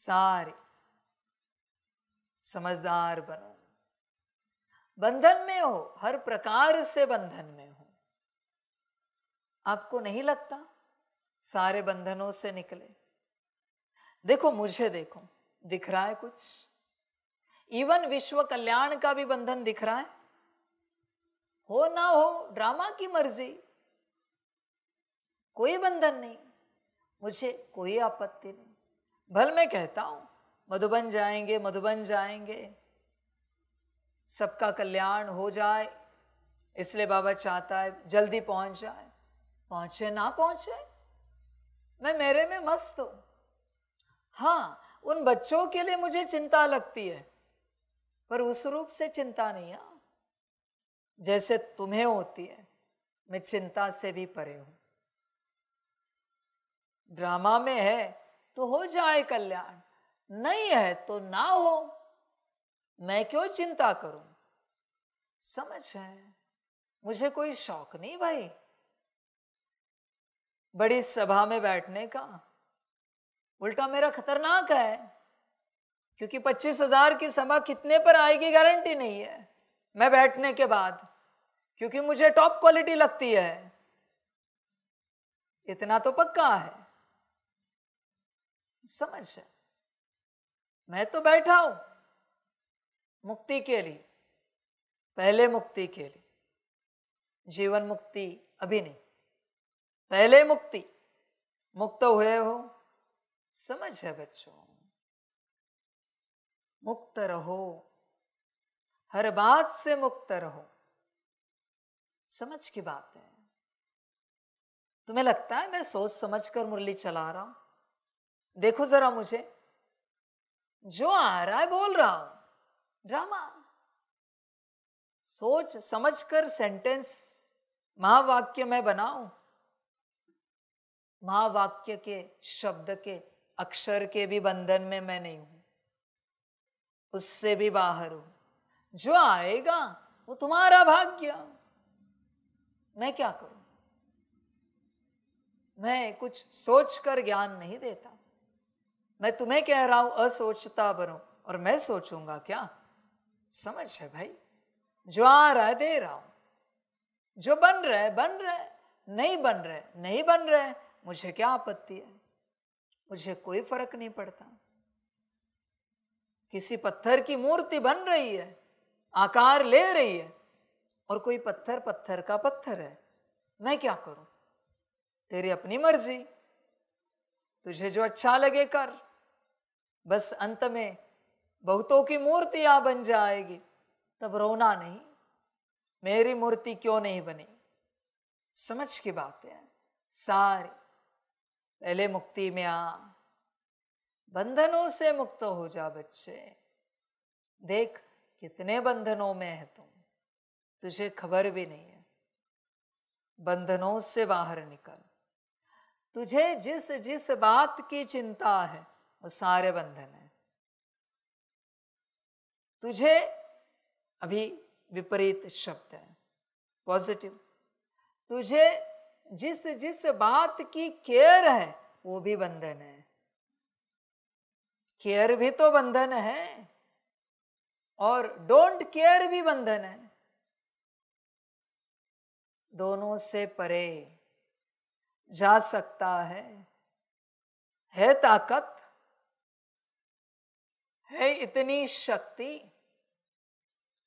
सारी समझदार बनो बंधन में हो हर प्रकार से बंधन में हो आपको नहीं लगता सारे बंधनों से निकले देखो मुझे देखो दिख रहा है कुछ इवन विश्व कल्याण का भी बंधन दिख रहा है हो ना हो ड्रामा की मर्जी कोई बंधन नहीं मुझे कोई आपत्ति नहीं भल मैं कहता हूं मधुबन जाएंगे मधुबन जाएंगे सबका कल्याण हो जाए इसलिए बाबा चाहता है जल्दी पहुंच जाए पहुंचे ना पहुंचे मैं मेरे में मस्त हूं हाँ उन बच्चों के लिए मुझे चिंता लगती है पर उस रूप से चिंता नहीं है जैसे तुम्हें होती है मैं चिंता से भी परे हूं ड्रामा में है तो हो जाए कल्याण नहीं है तो ना हो मैं क्यों चिंता करूं समझ है मुझे कोई शौक नहीं भाई बड़ी सभा में बैठने का उल्टा मेरा खतरनाक है क्योंकि पच्चीस हजार की सभा कितने पर आएगी गारंटी नहीं है मैं बैठने के बाद क्योंकि मुझे टॉप क्वालिटी लगती है इतना तो पक्का है समझ मैं तो बैठा हूं मुक्ति के लिए पहले मुक्ति के लिए जीवन मुक्ति अभी नहीं पहले मुक्ति मुक्त हुए हो समझ है बच्चों मुक्त रहो हर बात से मुक्त रहो समझ की बात है तुम्हें लगता है मैं सोच समझ कर मुरली चला रहा हूं देखो जरा मुझे जो आ रहा है बोल रहा हूं ड्रामा सोच समझ कर सेंटेंस महावाक्य मैं बनाऊं महावाक्य के शब्द के अक्षर के भी बंधन में मैं नहीं हूं उससे भी बाहर हूं जो आएगा वो तुम्हारा भाग्य मैं क्या करूं मैं कुछ सोच कर ज्ञान नहीं देता मैं तुम्हें कह रहा हूं असोचता बनो और मैं सोचूंगा क्या समझ है भाई जो आ रहा है दे रहा हूं जो बन रहा है बन रहा है नहीं बन रहे नहीं बन रहे मुझे क्या आपत्ति है मुझे कोई फर्क नहीं पड़ता किसी पत्थर की मूर्ति बन रही है आकार ले रही है और कोई पत्थर पत्थर का पत्थर है मैं क्या करूं तेरी अपनी मर्जी तुझे जो अच्छा लगे कर बस अंत में बहुतों की मूर्ति या बन जाएगी तब रोना नहीं मेरी मूर्ति क्यों नहीं बनी समझ की बात है सारी पहले मुक्ति में आ बंधनों से मुक्त हो जा बच्चे देख कितने बंधनों में है तुम तुझे खबर भी नहीं है बंधनों से बाहर निकल तुझे जिस जिस बात की चिंता है वो सारे बंधन है तुझे अभी विपरीत शब्द है पॉजिटिव तुझे जिस जिस बात की केयर है वो भी बंधन है केयर भी तो बंधन है और डोंट केयर भी बंधन है दोनों से परे जा सकता है है ताकत है इतनी शक्ति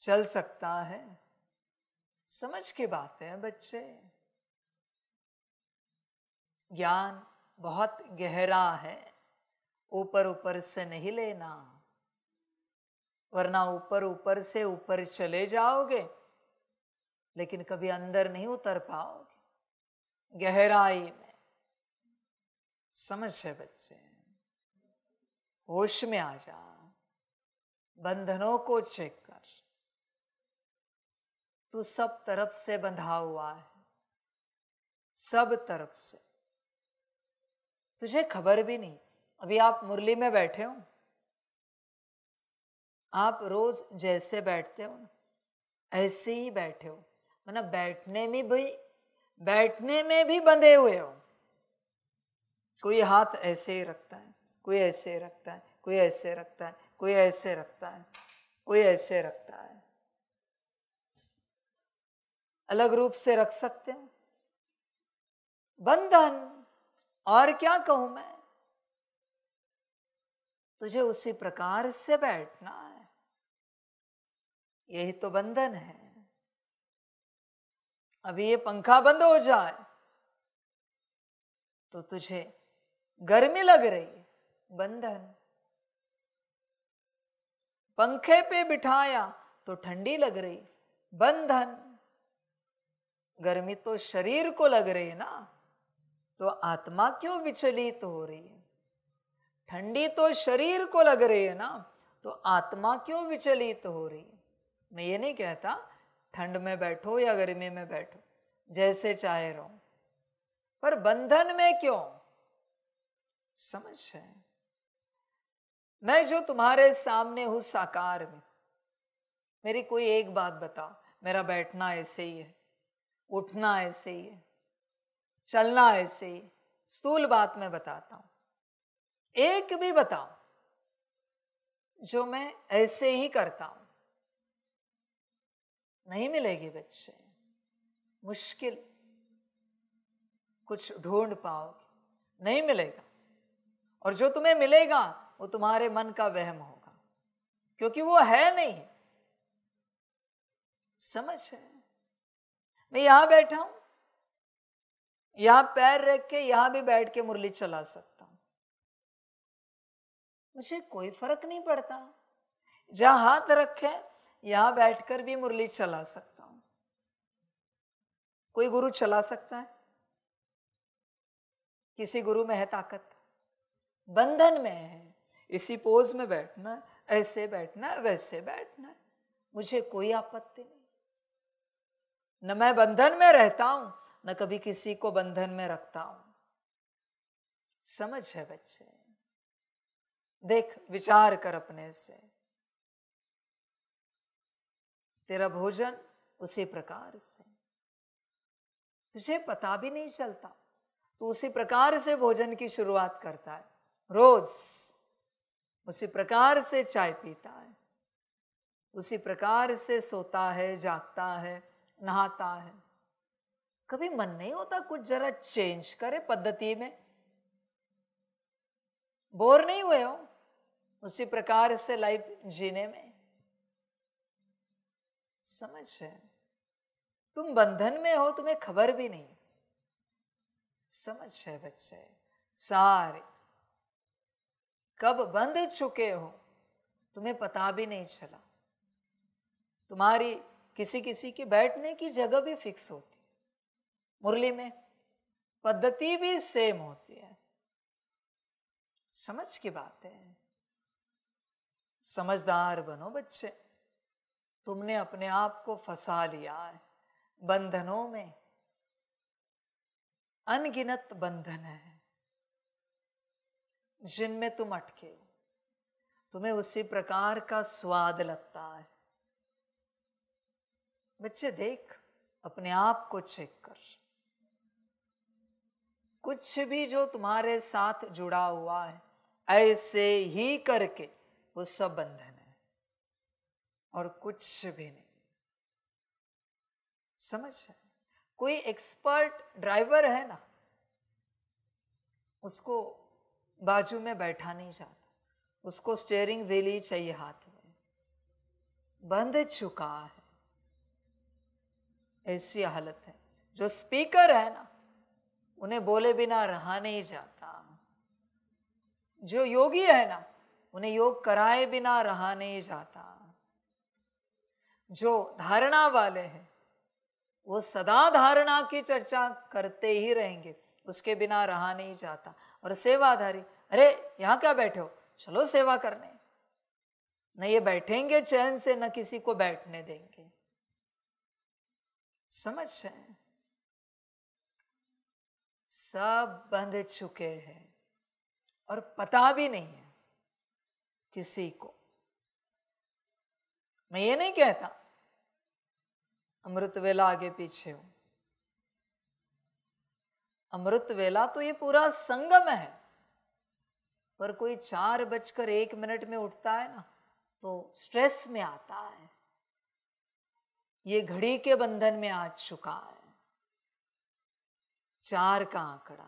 चल सकता है समझ के बात है बच्चे ज्ञान बहुत गहरा है ऊपर ऊपर से नहीं लेना वरना ऊपर ऊपर से ऊपर चले जाओगे लेकिन कभी अंदर नहीं उतर पाओगे गहराई में समझ है बच्चे होश में आ जा बंधनों को चेक कर तू सब तरफ से बंधा हुआ है सब तरफ से तुझे खबर भी नहीं अभी आप मुरली में बैठे हो आप रोज जैसे बैठते हो ना ऐसे ही बैठे हो मतलब बैठने में भी बैठने में भी बंधे हुए हो कोई हाथ ऐसे ही रखता है कोई ऐसे रखता है कोई ऐसे रखता है कोई ऐसे रखता है कोई ऐसे रखता है अलग रूप से रख सकते हैं बंधन और क्या कहूं मैं तुझे उसी प्रकार से बैठना है यही तो बंधन है अभी ये पंखा बंद हो जाए तो तुझे गर्मी लग रही है बंधन पंखे पे बिठाया तो ठंडी लग रही बंधन गर्मी तो शरीर को लग रही है ना तो आत्मा क्यों विचलित हो रही है ठंडी तो शरीर को लग रही है ना तो आत्मा क्यों विचलित हो रही है मैं ये नहीं कहता ठंड में बैठो या गर्मी में बैठो जैसे चाहे रहो पर बंधन में क्यों समझ है मैं जो तुम्हारे सामने हूं साकार में मेरी कोई एक बात बताओ मेरा बैठना ऐसे ही है उठना ऐसे ही है चलना ऐसे स्थूल बात में बताता हूं एक भी बताओ जो मैं ऐसे ही करता हूं नहीं मिलेगी बच्चे मुश्किल कुछ ढूंढ पाओगे नहीं मिलेगा और जो तुम्हें मिलेगा वो तुम्हारे मन का वहम होगा क्योंकि वो है नहीं समझ है मैं यहां बैठा हूं यहां पैर रख के यहां भी बैठ के मुरली चला सकता हूं मुझे कोई फर्क नहीं पड़ता जहां हाथ रखे यहां बैठकर भी मुरली चला सकता हूं कोई गुरु चला सकता है किसी गुरु में है ताकत बंधन में है इसी पोज में बैठना ऐसे बैठना वैसे बैठना मुझे कोई आपत्ति नहीं न मैं बंधन में रहता हूं न कभी किसी को बंधन में रखता हूं समझ है बच्चे देख विचार कर अपने से तेरा भोजन उसी प्रकार से तुझे पता भी नहीं चलता तो उसी प्रकार से भोजन की शुरुआत करता है रोज उसी प्रकार से चाय पीता है उसी प्रकार से सोता है जागता है नहाता है कभी मन नहीं होता कुछ जरा चेंज करे पद्धति में बोर नहीं हुए हो उसी प्रकार से लाइफ जीने में समझ है तुम बंधन में हो तुम्हें खबर भी नहीं समझ है बच्चे सारे कब बंध चुके हो तुम्हें पता भी नहीं चला तुम्हारी किसी किसी के बैठने की जगह भी फिक्स होती मुरली में पद्धति भी सेम होती है समझ की बात है समझदार बनो बच्चे तुमने अपने आप को फंसा लिया है बंधनों में अनगिनत बंधन है जिनमें तुम अटके हो तुम्हें उसी प्रकार का स्वाद लगता है बच्चे देख अपने आप को चेक कर कुछ भी जो तुम्हारे साथ जुड़ा हुआ है ऐसे ही करके वो सब बंधन है और कुछ भी नहीं समझ है कोई एक्सपर्ट ड्राइवर है ना उसको बाजू में बैठा नहीं जाता उसको स्टेयरिंग व्हील ही चाहिए हाथ में बंध चुका है ऐसी हालत है जो स्पीकर है ना उन्हें बोले बिना रहा नहीं जाता जो योगी है ना उन्हें योग कराए बिना रहा नहीं जाता जो धारणा वाले हैं वो सदा धारणा की चर्चा करते ही रहेंगे उसके बिना रहा नहीं जाता और सेवाधारी अरे यहाँ क्या बैठे हो चलो सेवा करने न ये बैठेंगे चैन से न किसी को बैठने देंगे समझ है सब बंध चुके हैं और पता भी नहीं है किसी को मैं ये नहीं कहता अमृत वेला आगे पीछे हूं अमृत वेला तो ये पूरा संगम है पर कोई चार बजकर एक मिनट में उठता है ना तो स्ट्रेस में आता है ये घड़ी के बंधन में आ चुका है चार का आंकड़ा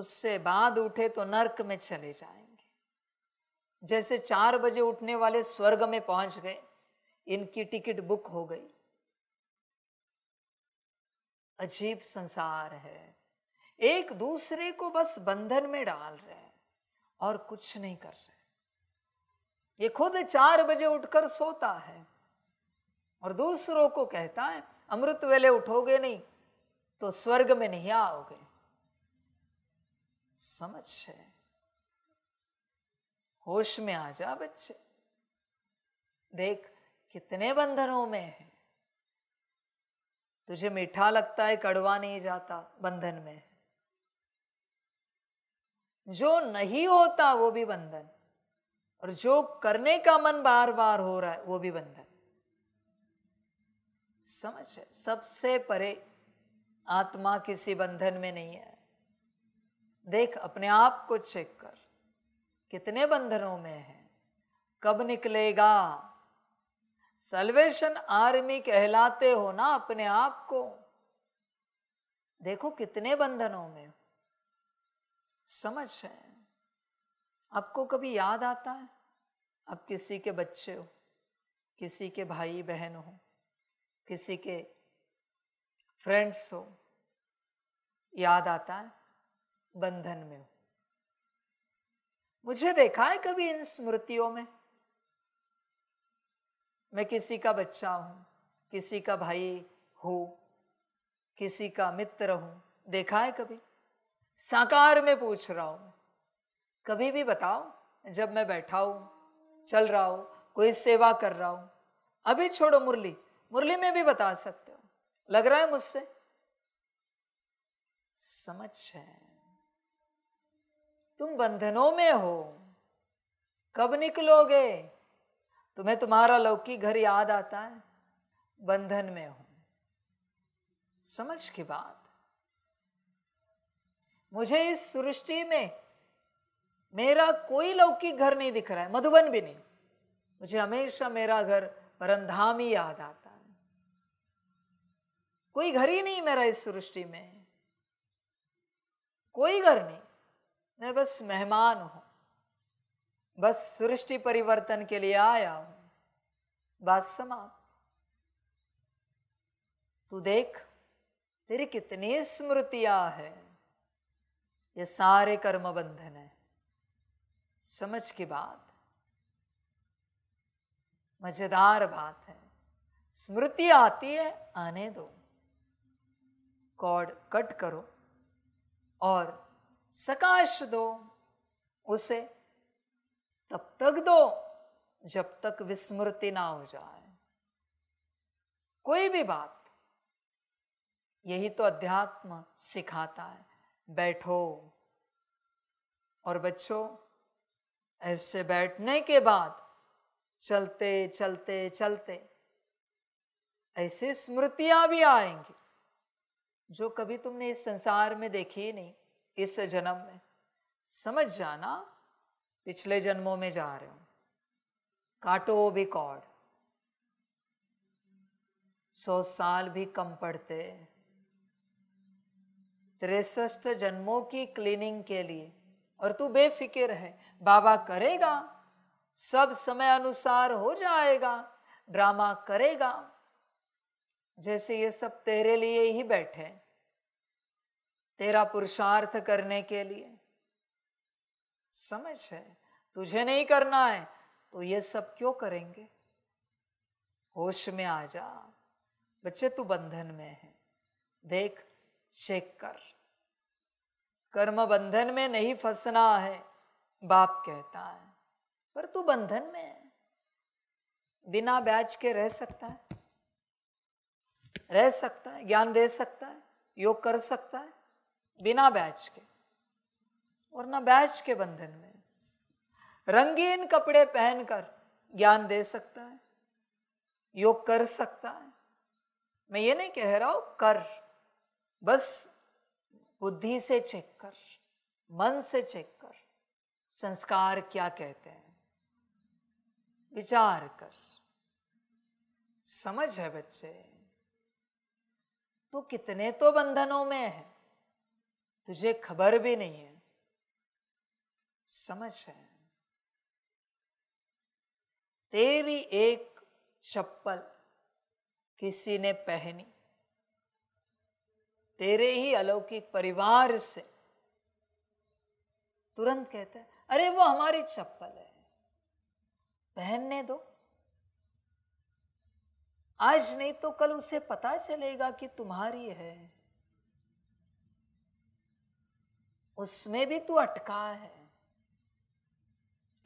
उससे बाद उठे तो नरक में चले जाएंगे जैसे चार बजे उठने वाले स्वर्ग में पहुंच गए इनकी टिकट बुक हो गई अजीब संसार है एक दूसरे को बस बंधन में डाल रहे हैं और कुछ नहीं कर रहे ये खुद चार बजे उठकर सोता है और दूसरों को कहता है अमृत वेले उठोगे नहीं तो स्वर्ग में नहीं आओगे समझ है होश में आ जा बच्चे देख कितने बंधनों में है तुझे मीठा लगता है कड़वा नहीं जाता बंधन में है जो नहीं होता वो भी बंधन और जो करने का मन बार बार हो रहा है वो भी बंधन समझ सबसे परे आत्मा किसी बंधन में नहीं है देख अपने आप को चेक कर कितने बंधनों में है कब निकलेगा सल्वेशन आर्मी कहलाते हो ना अपने आप को देखो कितने बंधनों में समझ है आपको कभी याद आता है आप किसी के बच्चे हो किसी के भाई बहन हो किसी के फ्रेंड्स हो याद आता है बंधन में हो मुझे देखा है कभी इन स्मृतियों में मैं किसी का बच्चा हूं किसी का भाई हो किसी का मित्र हूं देखा है कभी साकार में पूछ रहा हूं कभी भी बताओ जब मैं बैठा हूं चल रहा हूं कोई सेवा कर रहा हूं अभी छोड़ो मुरली मुरली में भी बता सकते हो लग रहा है मुझसे समझ है तुम बंधनों में हो कब निकलोगे तुम्हें तुम्हारा लौकिक घर याद आता है बंधन में हो समझ की बात मुझे इस सृष्टि में मेरा कोई लौकिक घर नहीं दिख रहा है मधुबन भी नहीं मुझे हमेशा मेरा घर परंधाम ही याद आता कोई घर ही नहीं मेरा इस सृष्टि में कोई घर नहीं मैं बस मेहमान हूं बस सृष्टि परिवर्तन के लिए आया हूं बात समाप्त तू देख तेरी कितनी स्मृतियां है ये सारे कर्म बंधन है समझ की बात मजेदार बात है स्मृति आती है आने दो कॉर्ड कट करो और सकाश दो उसे तब तक दो जब तक विस्मृति ना हो जाए कोई भी बात यही तो अध्यात्म सिखाता है बैठो और बच्चों ऐसे बैठने के बाद चलते चलते चलते ऐसी स्मृतियां भी आएंगी जो कभी तुमने इस संसार में देखी ही नहीं इस जन्म में समझ जाना पिछले जन्मों में जा रहे हो काटो भी कॉर्ड सौ साल भी कम पड़ते त्रेसठ जन्मों की क्लीनिंग के लिए और तू बेफिक्र है बाबा करेगा सब समय अनुसार हो जाएगा ड्रामा करेगा जैसे ये सब तेरे लिए ही बैठे हैं तेरा पुरुषार्थ करने के लिए समझ है तुझे नहीं करना है तो ये सब क्यों करेंगे होश में आ जा बच्चे तू बंधन में है देख चेक कर कर्म बंधन में नहीं फंसना है बाप कहता है पर तू बंधन में है बिना ब्याज के रह सकता है रह सकता है ज्ञान दे सकता है योग कर सकता है बिना बैच के और ना बैच के बंधन में रंगीन कपड़े पहनकर ज्ञान दे सकता है योग कर सकता है मैं ये नहीं कह रहा हूं कर बस बुद्धि से चेक कर मन से चेक कर संस्कार क्या कहते हैं विचार कर समझ है बच्चे तो कितने तो बंधनों में है तुझे खबर भी नहीं है समझ है तेरी एक चप्पल किसी ने पहनी तेरे ही अलौकिक परिवार से तुरंत कहते हैं अरे वो हमारी चप्पल है पहनने दो आज नहीं तो कल उसे पता चलेगा कि तुम्हारी है उसमें भी तू अटका है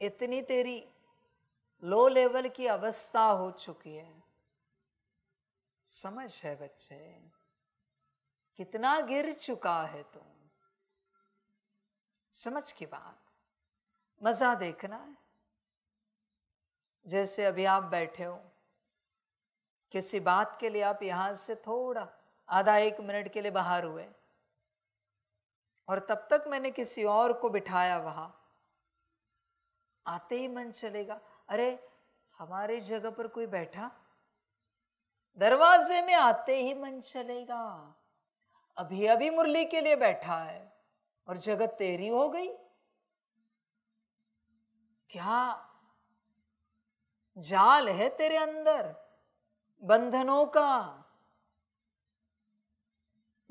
इतनी तेरी लो लेवल की अवस्था हो चुकी है समझ है बच्चे कितना गिर चुका है तुम समझ की बात मजा देखना है जैसे अभी आप बैठे हो किसी बात के लिए आप यहां से थोड़ा आधा एक मिनट के लिए बाहर हुए और तब तक मैंने किसी और को बिठाया वहां आते ही मन चलेगा अरे हमारे जगह पर कोई बैठा दरवाजे में आते ही मन चलेगा अभी अभी मुरली के लिए बैठा है और जगह तेरी हो गई क्या जाल है तेरे अंदर बंधनों का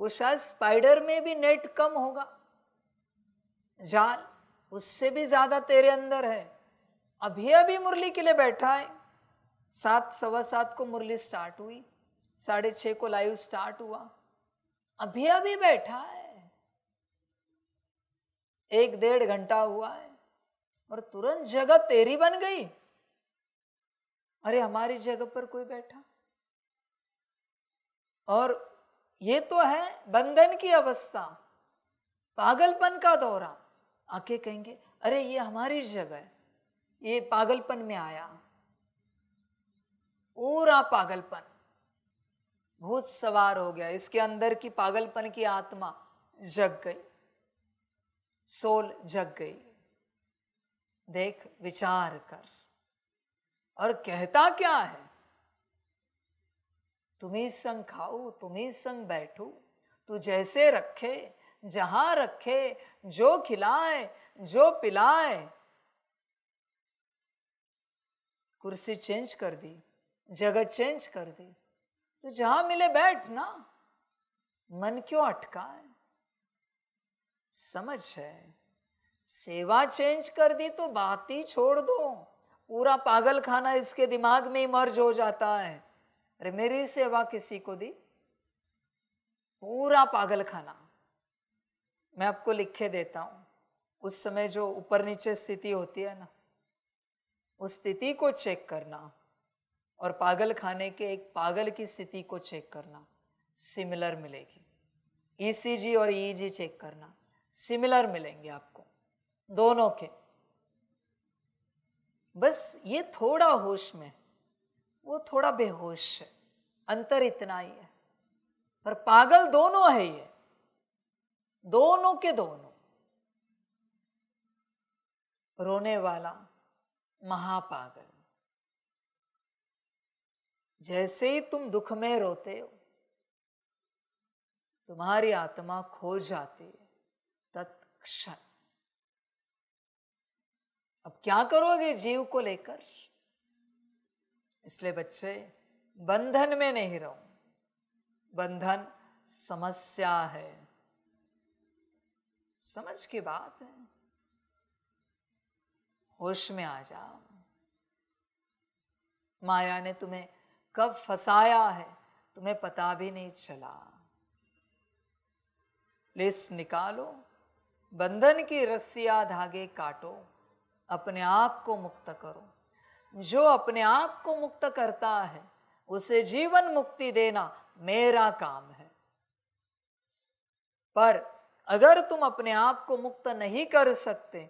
वो शायद स्पाइडर में भी नेट कम होगा जाल उससे भी ज्यादा तेरे अंदर है अभी अभी मुरली के लिए बैठा है सात सवा सात को मुरली स्टार्ट हुई साढ़े छ को लाइव स्टार्ट हुआ अभी अभी बैठा है एक डेढ़ घंटा हुआ है और तुरंत जगह तेरी बन गई अरे हमारी जगह पर कोई बैठा और ये तो है बंधन की अवस्था पागलपन का दौरा आके कहेंगे अरे ये हमारी जगह है ये पागलपन में आया पूरा पागलपन भूत सवार हो गया इसके अंदर की पागलपन की आत्मा जग गई सोल जग गई देख विचार कर और कहता क्या है तुम्हें संग खाओ तुम्हें संग बैठो तू जैसे रखे जहां रखे जो खिलाए जो पिलाए कुर्सी चेंज कर दी जगह चेंज कर दी तो जहां मिले बैठ ना मन क्यों अटका है समझ है सेवा चेंज कर दी तो बात ही छोड़ दो पूरा पागल खाना इसके दिमाग में इमर्ज हो जाता है अरे मेरी सेवा किसी को दी पूरा पागल खाना मैं आपको लिखे देता हूं उस समय जो ऊपर नीचे स्थिति होती है ना उस स्थिति को चेक करना और पागल खाने के एक पागल की स्थिति को चेक करना सिमिलर मिलेगी ईसीजी e और ईजी e चेक e करना सिमिलर मिलेंगे आपको दोनों के बस ये थोड़ा होश में वो थोड़ा बेहोश है अंतर इतना ही है पर पागल दोनों है ये दोनों के दोनों रोने वाला महापागल जैसे ही तुम दुख में रोते हो तुम्हारी आत्मा खो जाती है तत्क्षण अब क्या करोगे जीव को लेकर इसलिए बच्चे बंधन में नहीं रहो बंधन समस्या है समझ की बात है होश में आ जाओ माया ने तुम्हें कब फसाया है तुम्हें पता भी नहीं चला लिस्ट निकालो बंधन की रस्सिया धागे काटो अपने आप को मुक्त करो जो अपने आप को मुक्त करता है उसे जीवन मुक्ति देना मेरा काम है पर अगर तुम अपने आप को मुक्त नहीं कर सकते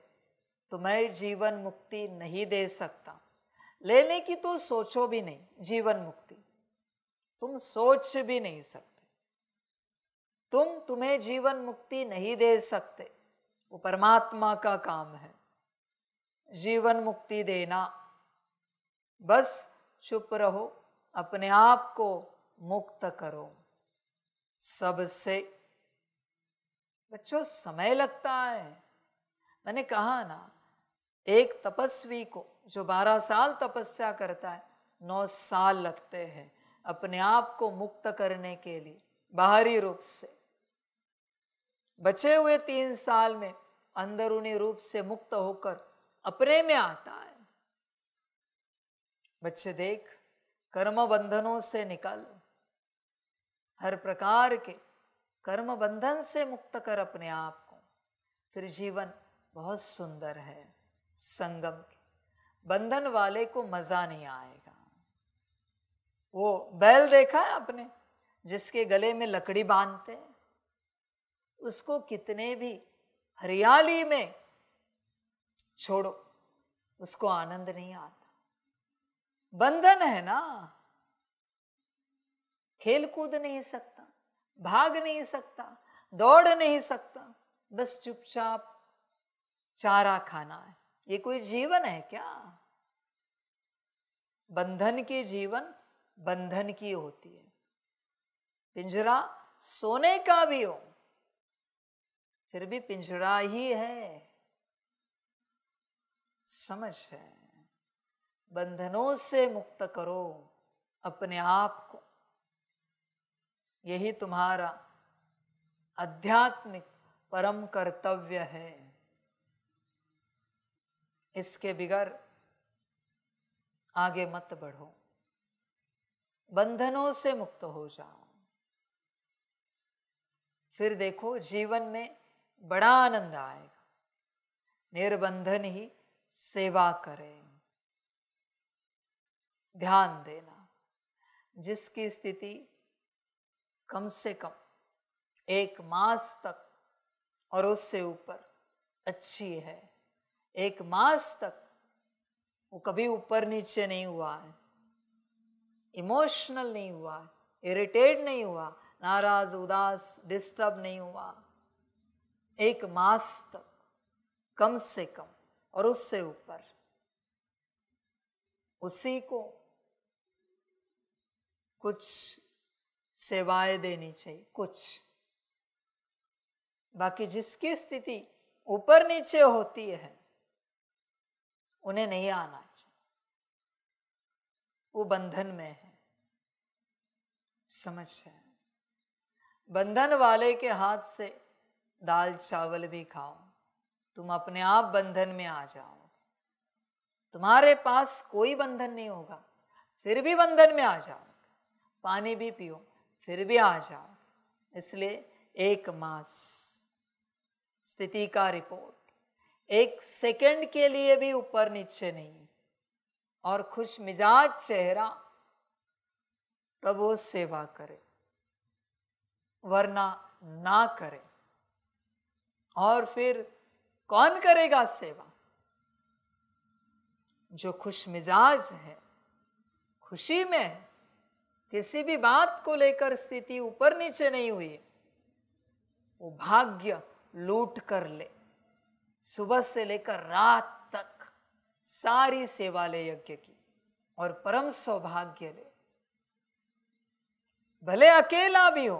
तो मैं जीवन मुक्ति नहीं दे सकता लेने की तो सोचो भी नहीं जीवन मुक्ति तुम सोच भी नहीं सकते तुम तुम्हें जीवन मुक्ति नहीं दे सकते वो परमात्मा का काम है जीवन मुक्ति देना बस चुप रहो अपने आप को मुक्त करो सबसे बच्चों समय लगता है मैंने कहा ना एक तपस्वी को जो बारह साल तपस्या करता है नौ साल लगते हैं अपने आप को मुक्त करने के लिए बाहरी रूप से बचे हुए तीन साल में अंदरूनी रूप से मुक्त होकर अपने में आता है बच्चे देख कर्म बंधनों से निकल हर प्रकार के कर्म बंधन से मुक्त कर अपने आप को फिर जीवन बहुत सुंदर है संगम के बंधन वाले को मजा नहीं आएगा वो बैल देखा है आपने जिसके गले में लकड़ी बांधते उसको कितने भी हरियाली में छोड़ो उसको आनंद नहीं आता बंधन है ना खेल कूद नहीं सकता भाग नहीं सकता दौड़ नहीं सकता बस चुपचाप चारा खाना है ये कोई जीवन है क्या बंधन के जीवन बंधन की होती है पिंजरा सोने का भी हो फिर भी पिंजरा ही है समझ है बंधनों से मुक्त करो अपने आप को यही तुम्हारा आध्यात्मिक परम कर्तव्य है इसके बिगर आगे मत बढ़ो बंधनों से मुक्त हो जाओ फिर देखो जीवन में बड़ा आनंद आएगा निर्बंधन ही सेवा करें ध्यान देना जिसकी स्थिति कम से कम एक मास तक और उससे ऊपर अच्छी है एक मास तक वो कभी ऊपर नीचे नहीं हुआ है इमोशनल नहीं हुआ इरिटेट नहीं हुआ नाराज उदास डिस्टर्ब नहीं हुआ एक मास तक कम से कम और उससे ऊपर उसी को कुछ सेवाएं देनी चाहिए कुछ बाकी जिसकी स्थिति ऊपर नीचे होती है उन्हें नहीं आना चाहिए वो बंधन में है समझ है बंधन वाले के हाथ से दाल चावल भी खाओ तुम अपने आप बंधन में आ जाओ तुम्हारे पास कोई बंधन नहीं होगा फिर भी बंधन में आ जाओ पानी भी पियो फिर भी आ जाओ इसलिए एक मास स्थिति का रिपोर्ट एक सेकंड के लिए भी ऊपर नीचे नहीं और खुश मिजाज चेहरा तब वो सेवा करे वरना ना करे और फिर कौन करेगा सेवा जो खुश मिजाज है खुशी में है किसी भी बात को लेकर स्थिति ऊपर नीचे नहीं हुई वो भाग्य लूट कर ले सुबह से लेकर रात तक सारी सेवा ले यज्ञ की और परम सौभाग्य ले भले अकेला भी हो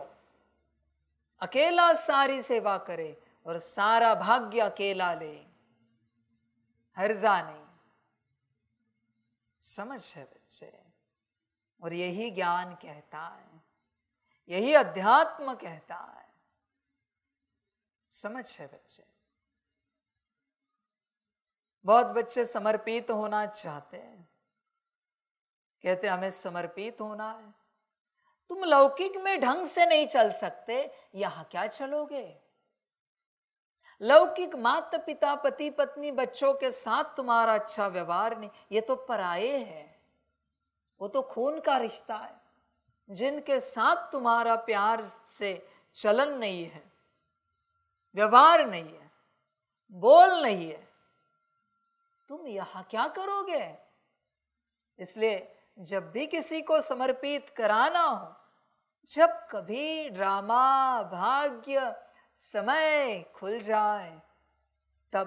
अकेला सारी सेवा करे और सारा भाग्य अकेला ले हर्जा नहीं समझ है बच्चे और यही ज्ञान कहता है यही अध्यात्म कहता है समझ है बच्चे बहुत बच्चे समर्पित होना चाहते हैं कहते हमें समर्पित होना है तुम लौकिक में ढंग से नहीं चल सकते यहां क्या चलोगे लौकिक माता पिता पति पत्नी बच्चों के साथ तुम्हारा अच्छा व्यवहार नहीं ये तो पराये है वो तो खून का रिश्ता है जिनके साथ तुम्हारा प्यार से चलन नहीं है व्यवहार नहीं है बोल नहीं है तुम यहां क्या करोगे इसलिए जब भी किसी को समर्पित कराना हो जब कभी ड्रामा भाग्य समय खुल जाए तब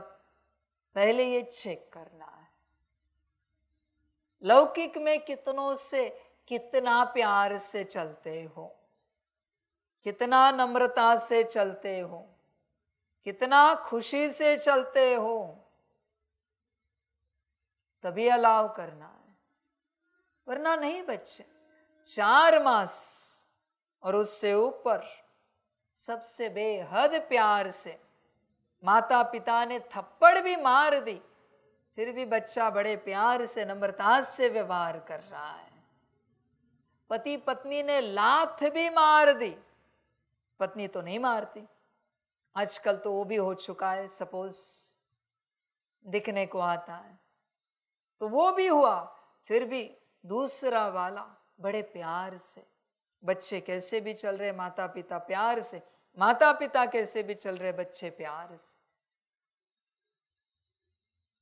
पहले ये चेक करना लौकिक में कितनों से कितना प्यार से चलते हो कितना नम्रता से चलते हो कितना खुशी से चलते हो तभी अलाव करना है वरना नहीं बच्चे चार मास और उससे ऊपर सबसे बेहद प्यार से माता पिता ने थप्पड़ भी मार दी फिर भी बच्चा बड़े प्यार से नम्रता से व्यवहार कर रहा है पति पत्नी ने लात भी मार दी पत्नी तो नहीं मारती आजकल तो वो भी हो चुका है सपोज दिखने को आता है तो वो भी हुआ फिर भी दूसरा वाला बड़े प्यार से बच्चे कैसे भी चल रहे माता पिता प्यार से माता पिता कैसे भी चल रहे बच्चे प्यार से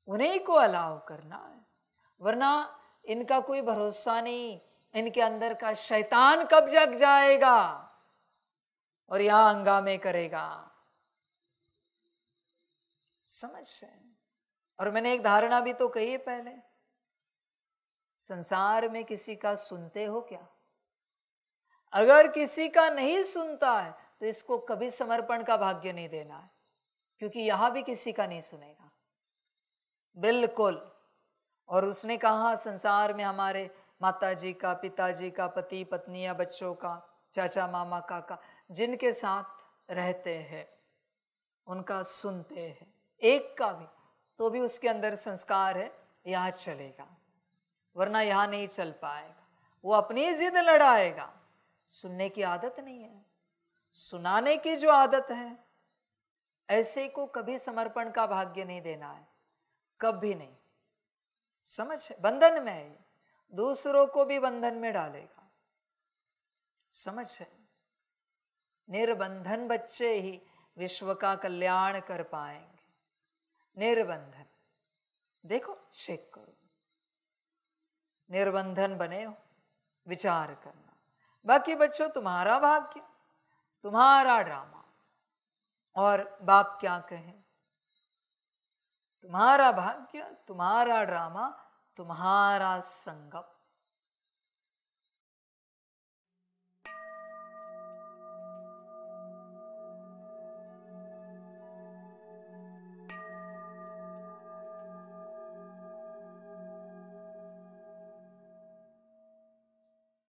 उन्हीं को अलाव करना है वरना इनका कोई भरोसा नहीं इनके अंदर का शैतान कब जग जाएगा और यहां हंगामे करेगा समझ है और मैंने एक धारणा भी तो कही है पहले संसार में किसी का सुनते हो क्या अगर किसी का नहीं सुनता है तो इसको कभी समर्पण का भाग्य नहीं देना है क्योंकि यहां भी किसी का नहीं सुनेगा बिल्कुल और उसने कहा संसार में हमारे माता जी का पिताजी का पति पत्नी या बच्चों का चाचा मामा काका जिनके साथ रहते हैं उनका सुनते हैं एक का भी तो भी उसके अंदर संस्कार है यहाँ चलेगा वरना यहाँ नहीं चल पाएगा वो अपनी जिद लड़ाएगा सुनने की आदत नहीं है सुनाने की जो आदत है ऐसे को कभी समर्पण का भाग्य नहीं देना है कभी नहीं समझ बंधन में है दूसरों को भी बंधन में डालेगा समझ है निर्बंधन बच्चे ही विश्व का कल्याण कर पाएंगे निर्बंधन देखो चेक करो निर्बंधन बने हो विचार करना बाकी बच्चों तुम्हारा भाग्य तुम्हारा ड्रामा और बाप क्या कहें तुम्हारा भाग्य तुम्हारा ड्रामा तुम्हारा संगम